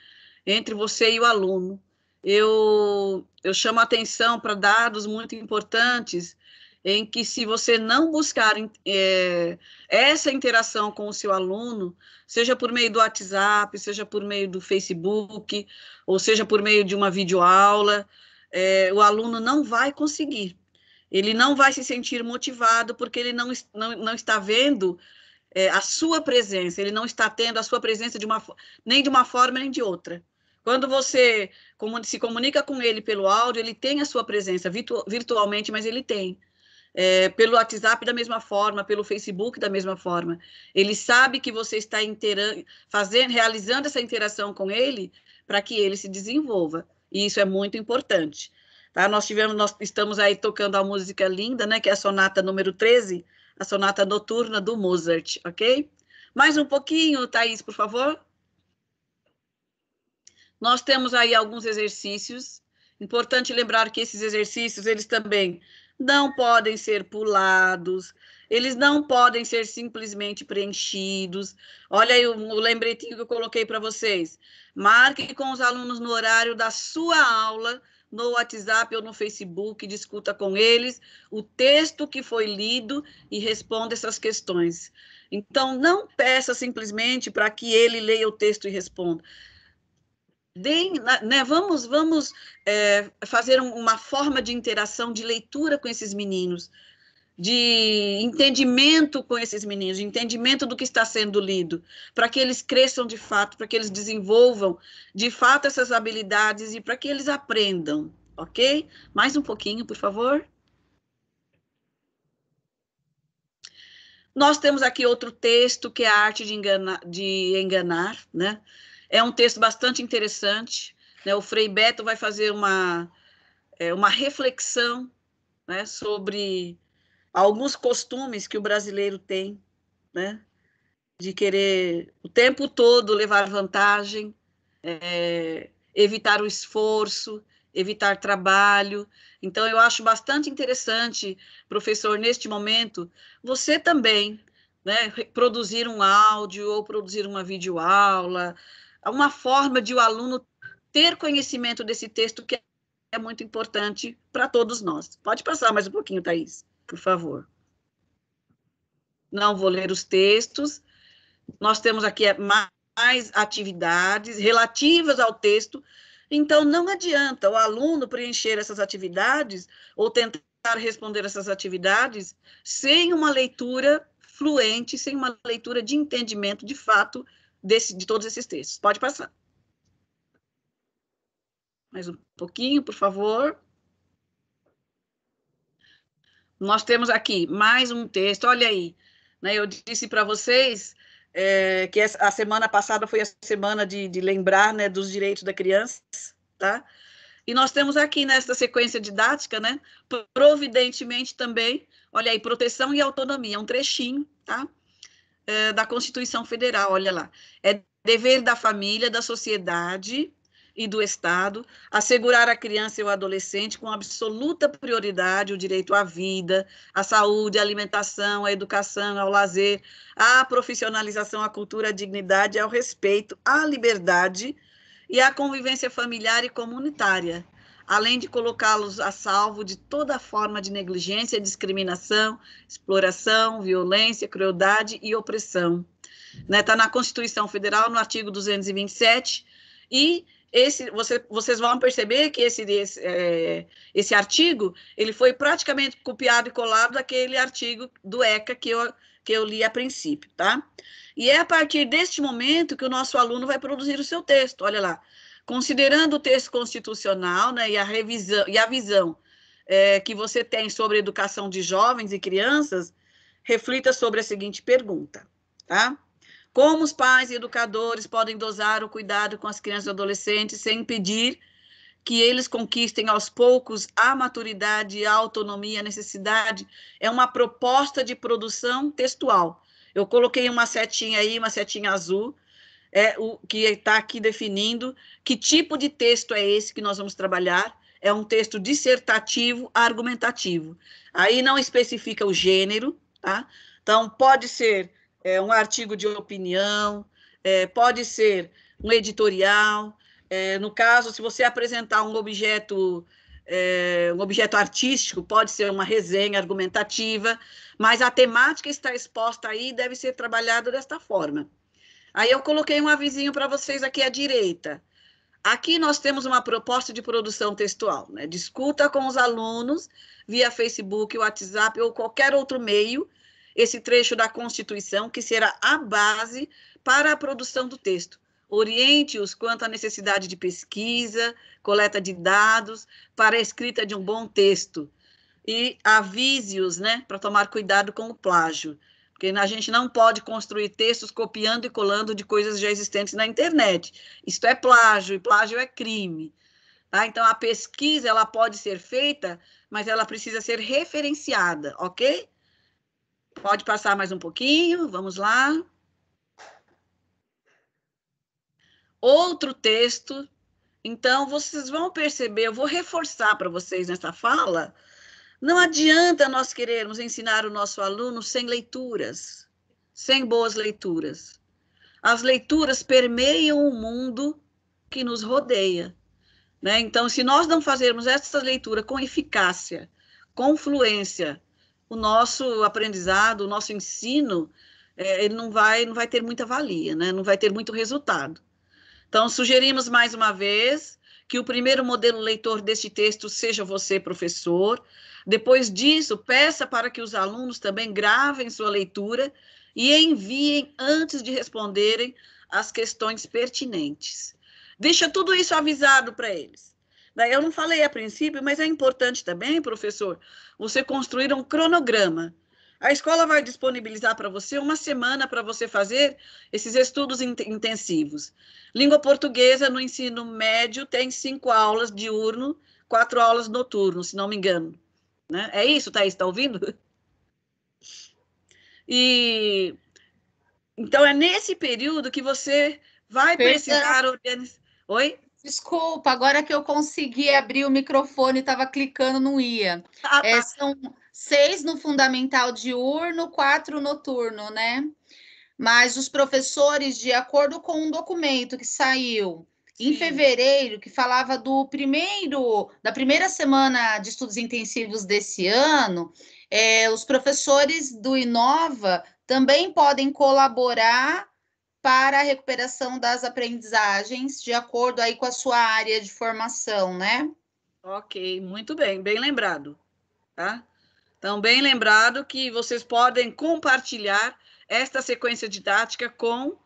entre você e o aluno eu, eu chamo atenção para dados muito importantes em que se você não buscar é, essa interação com o seu aluno, seja por meio do WhatsApp, seja por meio do Facebook, ou seja por meio de uma videoaula, é, o aluno não vai conseguir. Ele não vai se sentir motivado porque ele não, não, não está vendo é, a sua presença, ele não está tendo a sua presença de uma, nem de uma forma nem de outra. Quando você se comunica com ele pelo áudio, ele tem a sua presença virtu virtualmente, mas ele tem. É, pelo WhatsApp da mesma forma, pelo Facebook da mesma forma. Ele sabe que você está fazendo, realizando essa interação com ele para que ele se desenvolva. E isso é muito importante. Tá? Nós tivemos, nós estamos aí tocando a música linda, né? Que é a sonata número 13, a sonata noturna do Mozart, ok? Mais um pouquinho, Thaís, por favor. Nós temos aí alguns exercícios. Importante lembrar que esses exercícios, eles também não podem ser pulados, eles não podem ser simplesmente preenchidos. Olha aí o, o lembretinho que eu coloquei para vocês. Marque com os alunos no horário da sua aula, no WhatsApp ou no Facebook, discuta com eles o texto que foi lido e responda essas questões. Então, não peça simplesmente para que ele leia o texto e responda deem, né, vamos, vamos é, fazer uma forma de interação, de leitura com esses meninos, de entendimento com esses meninos, de entendimento do que está sendo lido, para que eles cresçam de fato, para que eles desenvolvam de fato essas habilidades e para que eles aprendam, ok? Mais um pouquinho, por favor. Nós temos aqui outro texto, que é a arte de enganar, de enganar né? É um texto bastante interessante. Né? O Frei Beto vai fazer uma, é, uma reflexão né, sobre alguns costumes que o brasileiro tem, né, de querer o tempo todo levar vantagem, é, evitar o esforço, evitar trabalho. Então, eu acho bastante interessante, professor, neste momento, você também né, produzir um áudio ou produzir uma videoaula, uma forma de o aluno ter conhecimento desse texto que é muito importante para todos nós. Pode passar mais um pouquinho, Thaís, por favor. Não vou ler os textos. Nós temos aqui é, mais atividades relativas ao texto. Então, não adianta o aluno preencher essas atividades ou tentar responder essas atividades sem uma leitura fluente, sem uma leitura de entendimento de fato desse, de todos esses textos. Pode passar. Mais um pouquinho, por favor. Nós temos aqui mais um texto, olha aí. Né, eu disse para vocês é, que a semana passada foi a semana de, de lembrar né, dos direitos da criança, tá? E nós temos aqui nesta sequência didática, né, providentemente também, olha aí, proteção e autonomia, um trechinho, tá? Eh, da Constituição Federal, olha lá. É dever da família, da sociedade e do Estado assegurar à criança e ao adolescente com absoluta prioridade o direito à vida, à saúde, à alimentação, à educação, ao lazer, à profissionalização, à cultura, à dignidade, ao respeito, à liberdade e à convivência familiar e comunitária além de colocá-los a salvo de toda forma de negligência, discriminação, exploração, violência, crueldade e opressão. Está né? Tá na Constituição Federal, no artigo 227, e esse, você, vocês vão perceber que esse, esse, é, esse, artigo ele foi praticamente copiado e colado daquele artigo do ECA que eu, que eu li a princípio, tá? E é a partir deste momento que o nosso aluno vai produzir o seu texto. Olha lá, Considerando o texto constitucional né, e, a revisão, e a visão é, que você tem sobre a educação de jovens e crianças, reflita sobre a seguinte pergunta, tá? Como os pais e educadores podem dosar o cuidado com as crianças e adolescentes sem impedir que eles conquistem aos poucos a maturidade a autonomia, a necessidade? É uma proposta de produção textual. Eu coloquei uma setinha aí, uma setinha azul, é o que está aqui definindo que tipo de texto é esse que nós vamos trabalhar. É um texto dissertativo argumentativo. Aí não especifica o gênero, tá? Então, pode ser é, um artigo de opinião, é, pode ser um editorial. É, no caso, se você apresentar um objeto é, um objeto artístico, pode ser uma resenha argumentativa, mas a temática está exposta aí e deve ser trabalhada desta forma. Aí eu coloquei um avisinho para vocês aqui à direita. Aqui nós temos uma proposta de produção textual, né? Discuta com os alunos via Facebook, WhatsApp ou qualquer outro meio esse trecho da Constituição que será a base para a produção do texto. Oriente-os quanto à necessidade de pesquisa, coleta de dados para a escrita de um bom texto e avise-os, né, para tomar cuidado com o plágio porque a gente não pode construir textos copiando e colando de coisas já existentes na internet. Isto é plágio, e plágio é crime. Tá? Então, a pesquisa ela pode ser feita, mas ela precisa ser referenciada, ok? Pode passar mais um pouquinho, vamos lá. Outro texto. Então, vocês vão perceber, eu vou reforçar para vocês nessa fala não adianta nós querermos ensinar o nosso aluno sem leituras, sem boas leituras. As leituras permeiam o mundo que nos rodeia. Né? Então, se nós não fazermos essa leitura com eficácia, com fluência, o nosso aprendizado, o nosso ensino, é, ele não vai, não vai ter muita valia, né? não vai ter muito resultado. Então, sugerimos mais uma vez que o primeiro modelo leitor deste texto seja você, professor, depois disso, peça para que os alunos também gravem sua leitura e enviem antes de responderem as questões pertinentes. Deixa tudo isso avisado para eles. Né, eu não falei a princípio, mas é importante também, professor, você construir um cronograma. A escola vai disponibilizar para você uma semana para você fazer esses estudos intensivos. Língua portuguesa no ensino médio tem cinco aulas diurno, quatro aulas noturno, se não me engano. Né? É isso, Thaís, está ouvindo? E então é nesse período que você vai precisar organizar. Oi? Desculpa, agora que eu consegui abrir o microfone, estava clicando, não ia. Ah, tá. é, são seis no fundamental diurno, quatro noturno, né? Mas os professores, de acordo com um documento que saiu em fevereiro, que falava do primeiro, da primeira semana de estudos intensivos desse ano, é, os professores do Inova também podem colaborar para a recuperação das aprendizagens, de acordo aí com a sua área de formação, né? Ok, muito bem, bem lembrado, tá? Então, bem lembrado que vocês podem compartilhar esta sequência didática com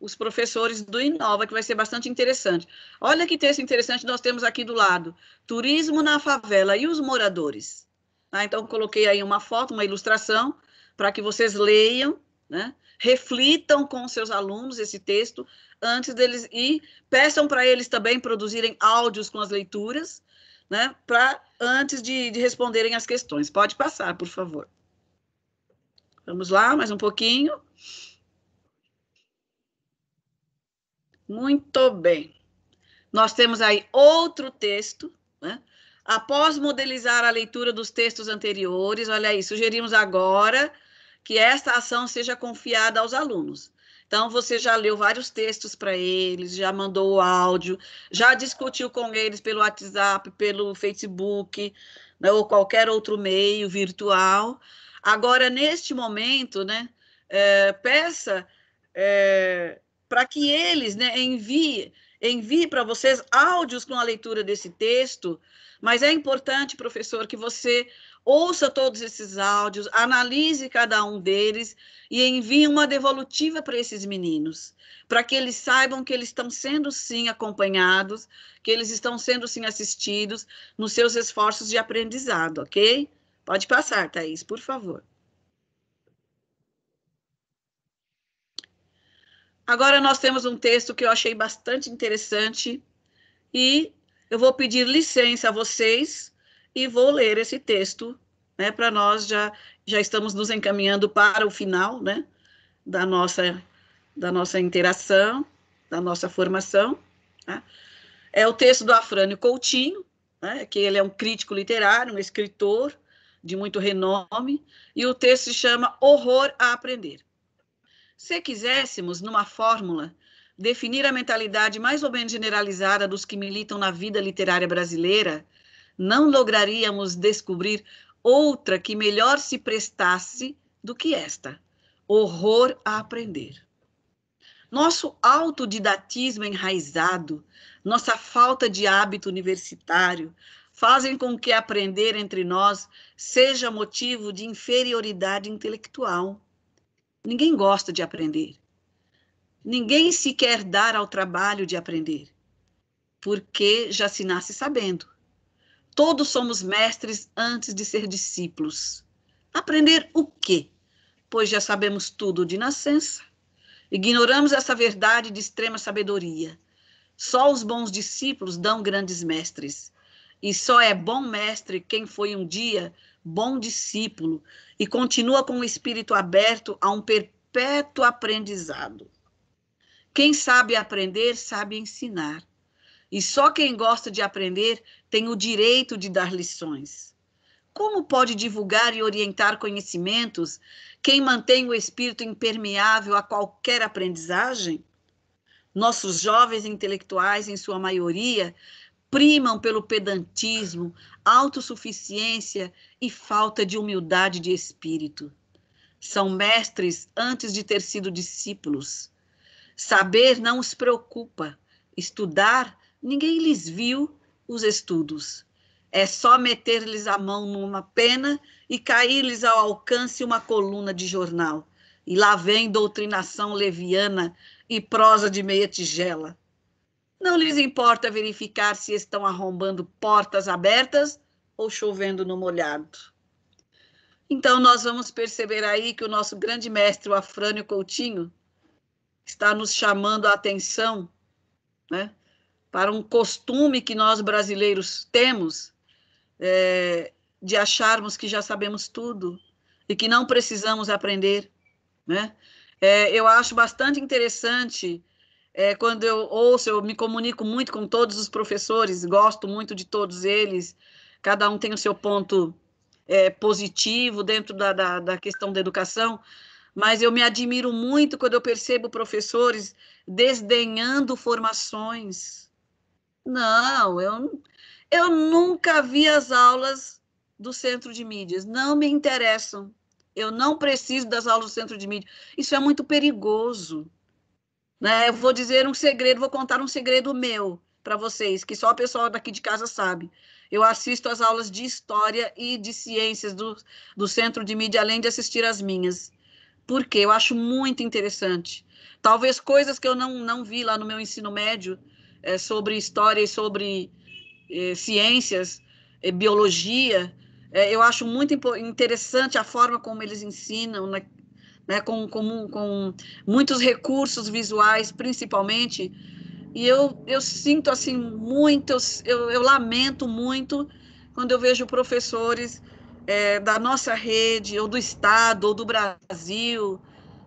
os professores do Inova, que vai ser bastante interessante. Olha que texto interessante nós temos aqui do lado: Turismo na favela e os moradores. Ah, então, coloquei aí uma foto, uma ilustração, para que vocês leiam, né? reflitam com seus alunos esse texto antes deles e peçam para eles também produzirem áudios com as leituras, né? para antes de, de responderem as questões. Pode passar, por favor. Vamos lá, mais um pouquinho. Muito bem. Nós temos aí outro texto, né? Após modelizar a leitura dos textos anteriores, olha aí, sugerimos agora que esta ação seja confiada aos alunos. Então, você já leu vários textos para eles, já mandou o áudio, já discutiu com eles pelo WhatsApp, pelo Facebook, né, ou qualquer outro meio virtual. Agora, neste momento, né, é, peça é, para que eles né, enviem envie para vocês áudios com a leitura desse texto, mas é importante, professor, que você ouça todos esses áudios, analise cada um deles e envie uma devolutiva para esses meninos, para que eles saibam que eles estão sendo sim acompanhados, que eles estão sendo sim assistidos nos seus esforços de aprendizado, ok? Pode passar, Thaís, por favor. Agora nós temos um texto que eu achei bastante interessante e eu vou pedir licença a vocês e vou ler esse texto, né, para nós já já estamos nos encaminhando para o final, né, da nossa da nossa interação, da nossa formação, né? É o texto do Afrânio Coutinho, né, que ele é um crítico literário, um escritor de muito renome, e o texto se chama Horror a Aprender. Se quiséssemos, numa fórmula, definir a mentalidade mais ou menos generalizada dos que militam na vida literária brasileira, não lograríamos descobrir outra que melhor se prestasse do que esta: horror a aprender. Nosso autodidatismo enraizado, nossa falta de hábito universitário, fazem com que aprender entre nós seja motivo de inferioridade intelectual. Ninguém gosta de aprender. Ninguém se quer dar ao trabalho de aprender, porque já se nasce sabendo. Todos somos mestres antes de ser discípulos. Aprender o quê? Pois já sabemos tudo de nascença. Ignoramos essa verdade de extrema sabedoria. Só os bons discípulos dão grandes mestres. E só é bom mestre quem foi um dia bom discípulo e continua com o espírito aberto a um perpétuo aprendizado. Quem sabe aprender, sabe ensinar. E só quem gosta de aprender tem o direito de dar lições. Como pode divulgar e orientar conhecimentos quem mantém o espírito impermeável a qualquer aprendizagem? Nossos jovens intelectuais, em sua maioria, primam pelo pedantismo, autossuficiência e falta de humildade de espírito. São mestres antes de ter sido discípulos. Saber não os preocupa, estudar, ninguém lhes viu os estudos. É só meter-lhes a mão numa pena e cair-lhes ao alcance uma coluna de jornal. E lá vem doutrinação leviana e prosa de meia tigela. Não lhes importa verificar se estão arrombando portas abertas ou chovendo no molhado. Então, nós vamos perceber aí que o nosso grande mestre, o Afrânio Coutinho, está nos chamando a atenção né, para um costume que nós brasileiros temos é, de acharmos que já sabemos tudo e que não precisamos aprender. Né? É, eu acho bastante interessante é, quando eu ouço, eu me comunico muito com todos os professores, gosto muito de todos eles, cada um tem o seu ponto é, positivo dentro da, da, da questão da educação, mas eu me admiro muito quando eu percebo professores desdenhando formações. Não, eu, eu nunca vi as aulas do centro de mídias, não me interessam. Eu não preciso das aulas do centro de mídias. Isso é muito perigoso. Né? Eu vou dizer um segredo, vou contar um segredo meu para vocês, que só o pessoal daqui de casa sabe. Eu assisto as aulas de história e de ciências do, do Centro de Mídia, além de assistir as minhas. Porque eu acho muito interessante. Talvez coisas que eu não, não vi lá no meu ensino médio é, sobre história e sobre é, ciências, é, biologia, é, eu acho muito interessante a forma como eles ensinam, né? né, com, com, com muitos recursos visuais, principalmente. E eu, eu sinto assim muito, eu, eu lamento muito quando eu vejo professores é, da nossa rede, ou do Estado, ou do Brasil,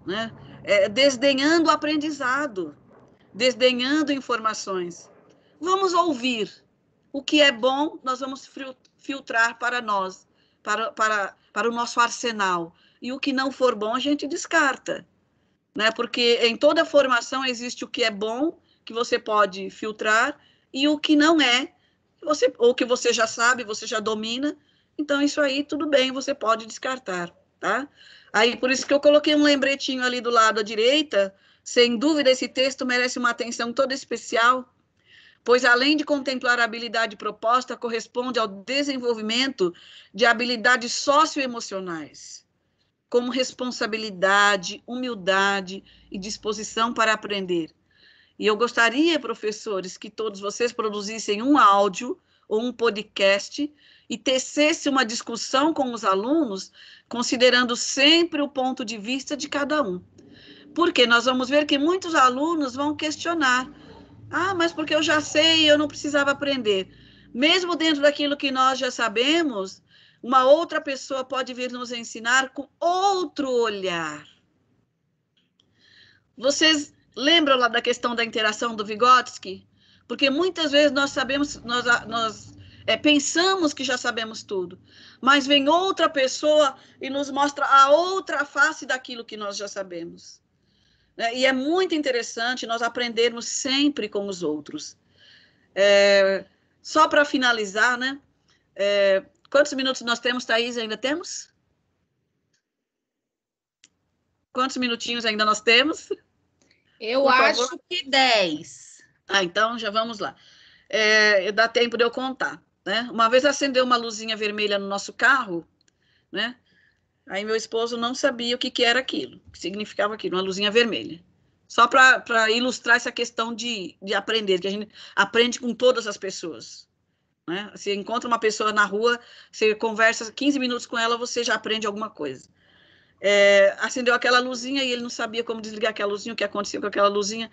né, é, desdenhando o aprendizado, desdenhando informações. Vamos ouvir. O que é bom, nós vamos filtrar para nós, para, para, para o nosso arsenal, e o que não for bom a gente descarta, né? Porque em toda formação existe o que é bom que você pode filtrar e o que não é, você ou que você já sabe, você já domina. Então isso aí tudo bem, você pode descartar, tá? Aí por isso que eu coloquei um lembretinho ali do lado à direita. Sem dúvida esse texto merece uma atenção toda especial, pois além de contemplar a habilidade proposta, corresponde ao desenvolvimento de habilidades socioemocionais como responsabilidade, humildade e disposição para aprender. E eu gostaria, professores, que todos vocês produzissem um áudio ou um podcast e tecesse uma discussão com os alunos, considerando sempre o ponto de vista de cada um. Porque nós vamos ver que muitos alunos vão questionar: ah, mas porque eu já sei, eu não precisava aprender. Mesmo dentro daquilo que nós já sabemos, uma outra pessoa pode vir nos ensinar com outro olhar. Vocês lembram lá da questão da interação do Vygotsky? Porque muitas vezes nós sabemos, nós, ah, nós é, pensamos que já sabemos tudo, mas vem outra pessoa e nos mostra a outra face daquilo que nós já sabemos. Né? E é muito interessante nós aprendermos sempre com os outros. É, só para finalizar, né? É, Quantos minutos nós temos, Thaís? Ainda temos? Quantos minutinhos ainda nós temos? Eu Por acho favor. que 10. Ah, então já vamos lá. É, dá tempo de eu contar. Né? Uma vez acendeu uma luzinha vermelha no nosso carro, né? Aí meu esposo não sabia o que, que era aquilo, o que significava aquilo, uma luzinha vermelha. Só para ilustrar essa questão de, de aprender, que a gente aprende com todas as pessoas. Né? Você encontra uma pessoa na rua, você conversa 15 minutos com ela, você já aprende alguma coisa. É, acendeu aquela luzinha e ele não sabia como desligar aquela luzinha, o que aconteceu com aquela luzinha.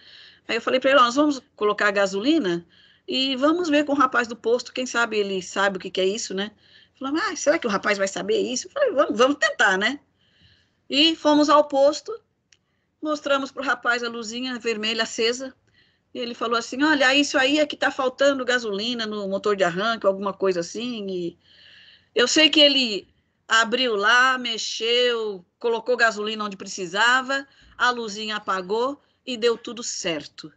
Aí eu falei para ele: nós vamos colocar gasolina e vamos ver com o rapaz do posto, quem sabe ele sabe o que, que é isso, né? Falamos: ah, será que o rapaz vai saber isso? Eu falei: vamos, vamos tentar, né? E fomos ao posto, mostramos para o rapaz a luzinha vermelha acesa, e ele falou assim: olha, isso aí é que está faltando gasolina no motor de arranque, alguma coisa assim. E eu sei que ele abriu lá, mexeu, colocou gasolina onde precisava, a luzinha apagou e deu tudo certo.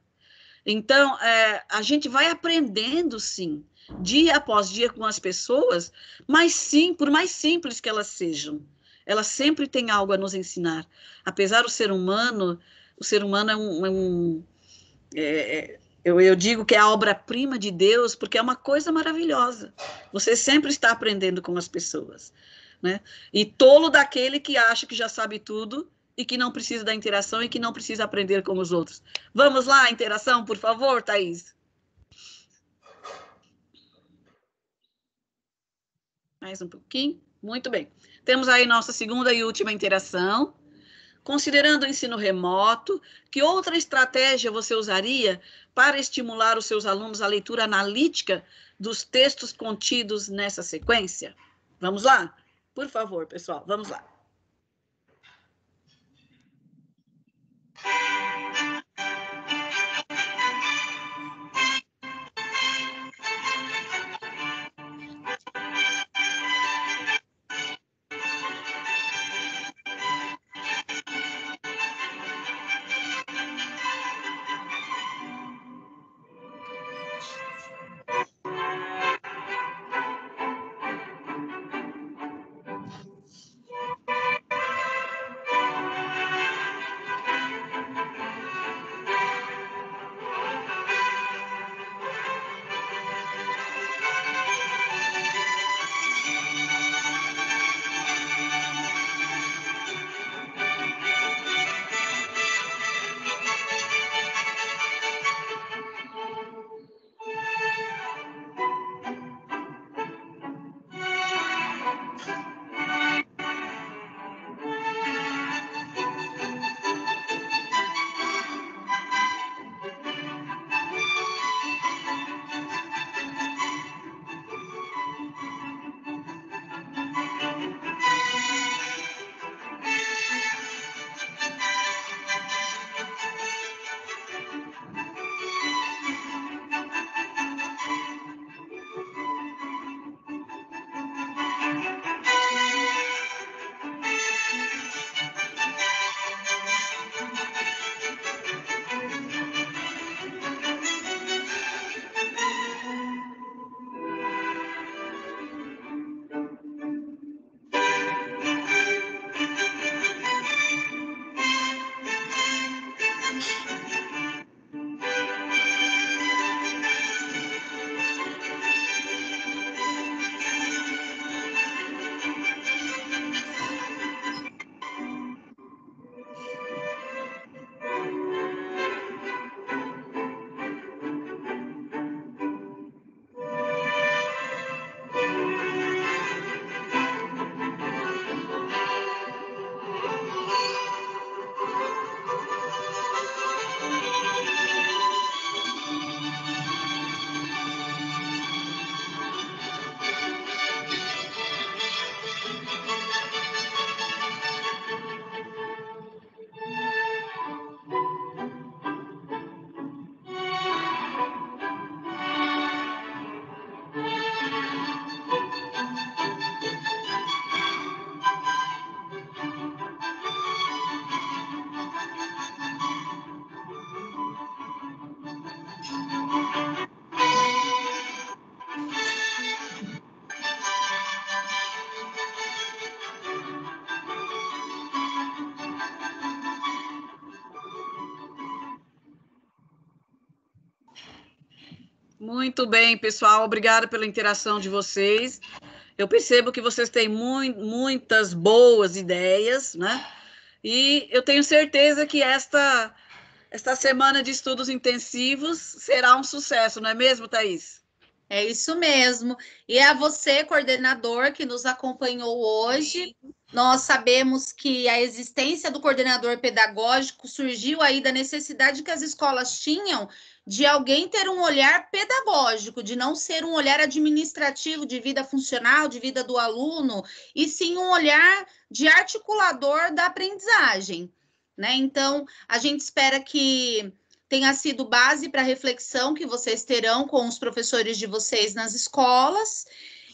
Então, é, a gente vai aprendendo, sim, dia após dia com as pessoas, mas sim, por mais simples que elas sejam, elas sempre têm algo a nos ensinar. Apesar do ser humano, o ser humano é um, é um é, é, eu, eu digo que é a obra-prima de Deus, porque é uma coisa maravilhosa. Você sempre está aprendendo com as pessoas. Né? E tolo daquele que acha que já sabe tudo e que não precisa da interação e que não precisa aprender com os outros. Vamos lá, interação, por favor, Thaís. Mais um pouquinho. Muito bem. Temos aí nossa segunda e última interação. Considerando o ensino remoto, que outra estratégia você usaria para estimular os seus alunos à leitura analítica dos textos contidos nessa sequência? Vamos lá? Por favor, pessoal, vamos lá. Muito bem, pessoal. Obrigada pela interação de vocês. Eu percebo que vocês têm mu muitas boas ideias, né? E eu tenho certeza que esta, esta semana de estudos intensivos será um sucesso, não é mesmo, Thaís? É isso mesmo. E é a você, coordenador, que nos acompanhou hoje. Nós sabemos que a existência do coordenador pedagógico surgiu aí da necessidade que as escolas tinham de alguém ter um olhar pedagógico, de não ser um olhar administrativo de vida funcional, de vida do aluno, e sim um olhar de articulador da aprendizagem. Né? Então, a gente espera que tenha sido base para a reflexão que vocês terão com os professores de vocês nas escolas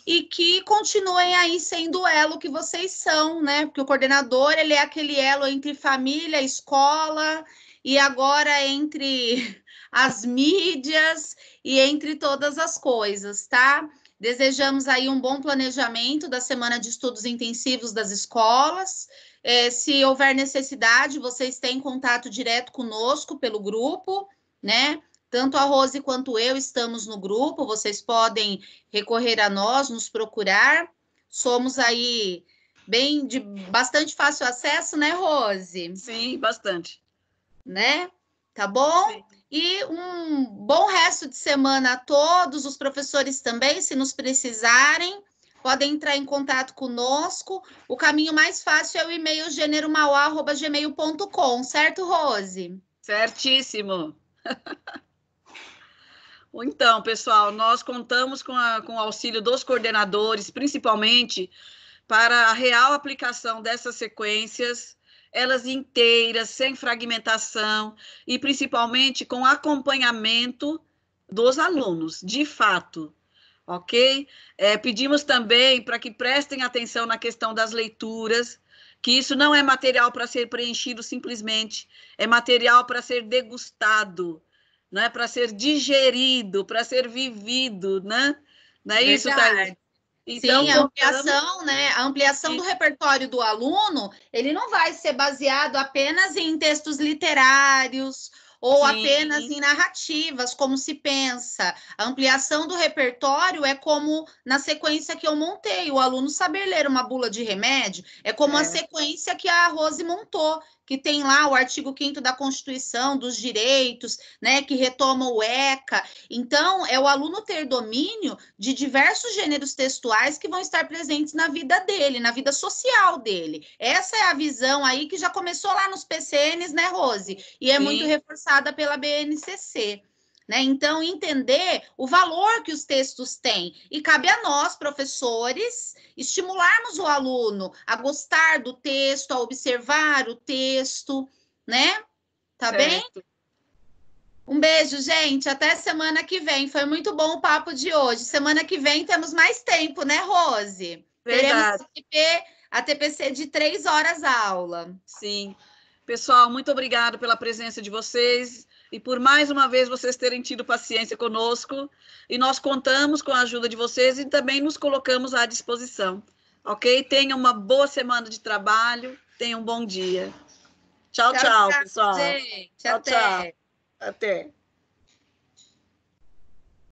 e que continuem aí sendo o elo que vocês são, né? Porque o coordenador ele é aquele elo entre família, escola e agora entre as mídias e entre todas as coisas, tá? Desejamos aí um bom planejamento da semana de estudos intensivos das escolas. É, se houver necessidade, vocês têm contato direto conosco pelo grupo, né? Tanto a Rose quanto eu estamos no grupo, vocês podem recorrer a nós, nos procurar. Somos aí bem de bastante fácil acesso, né, Rose? Sim, bastante. Né? Tá bom? Sim. E um bom resto de semana a todos, os professores também, se nos precisarem, podem entrar em contato conosco. O caminho mais fácil é o e-mail gêneromauá.gmail.com, certo, Rose? Certíssimo. Então, pessoal, nós contamos com, a, com o auxílio dos coordenadores, principalmente para a real aplicação dessas sequências, elas inteiras, sem fragmentação e principalmente com acompanhamento dos alunos, de fato. Ok? É, pedimos também para que prestem atenção na questão das leituras, que isso não é material para ser preenchido simplesmente, é material para ser degustado é né, para ser digerido, para ser vivido, né? Não é Verdade. isso, Thaís? Então, Sim, a ampliação, né? A ampliação do repertório do aluno, ele não vai ser baseado apenas em textos literários ou Sim. apenas em narrativas, como se pensa. A ampliação do repertório é como na sequência que eu montei, o aluno saber ler uma bula de remédio, é como é. a sequência que a Rose montou, que tem lá o artigo 5 da Constituição, dos direitos, né, que retoma o ECA. Então, é o aluno ter domínio de diversos gêneros textuais que vão estar presentes na vida dele, na vida social dele. Essa é a visão aí que já começou lá nos PCNs, né, Rose? E é Sim. muito reforçada pautada pela BNCC. Né? Então, entender o valor que os textos têm. E cabe a nós, professores, estimularmos o aluno a gostar do texto, a observar o texto, né? Tá certo. bem? Um beijo, gente. Até semana que vem. Foi muito bom o papo de hoje. Semana que vem temos mais tempo, né, Rose? Verdade. Teremos a, a TPC de três horas aula. Sim. Pessoal, muito obrigado pela presença de vocês e por mais uma vez vocês terem tido paciência conosco. E nós contamos com a ajuda de vocês e também nos colocamos à disposição. Ok? Tenha uma boa semana de trabalho, Tenha um bom dia. Tchau, tchau, tchau pessoal. Gente, tchau, até. tchau. Até.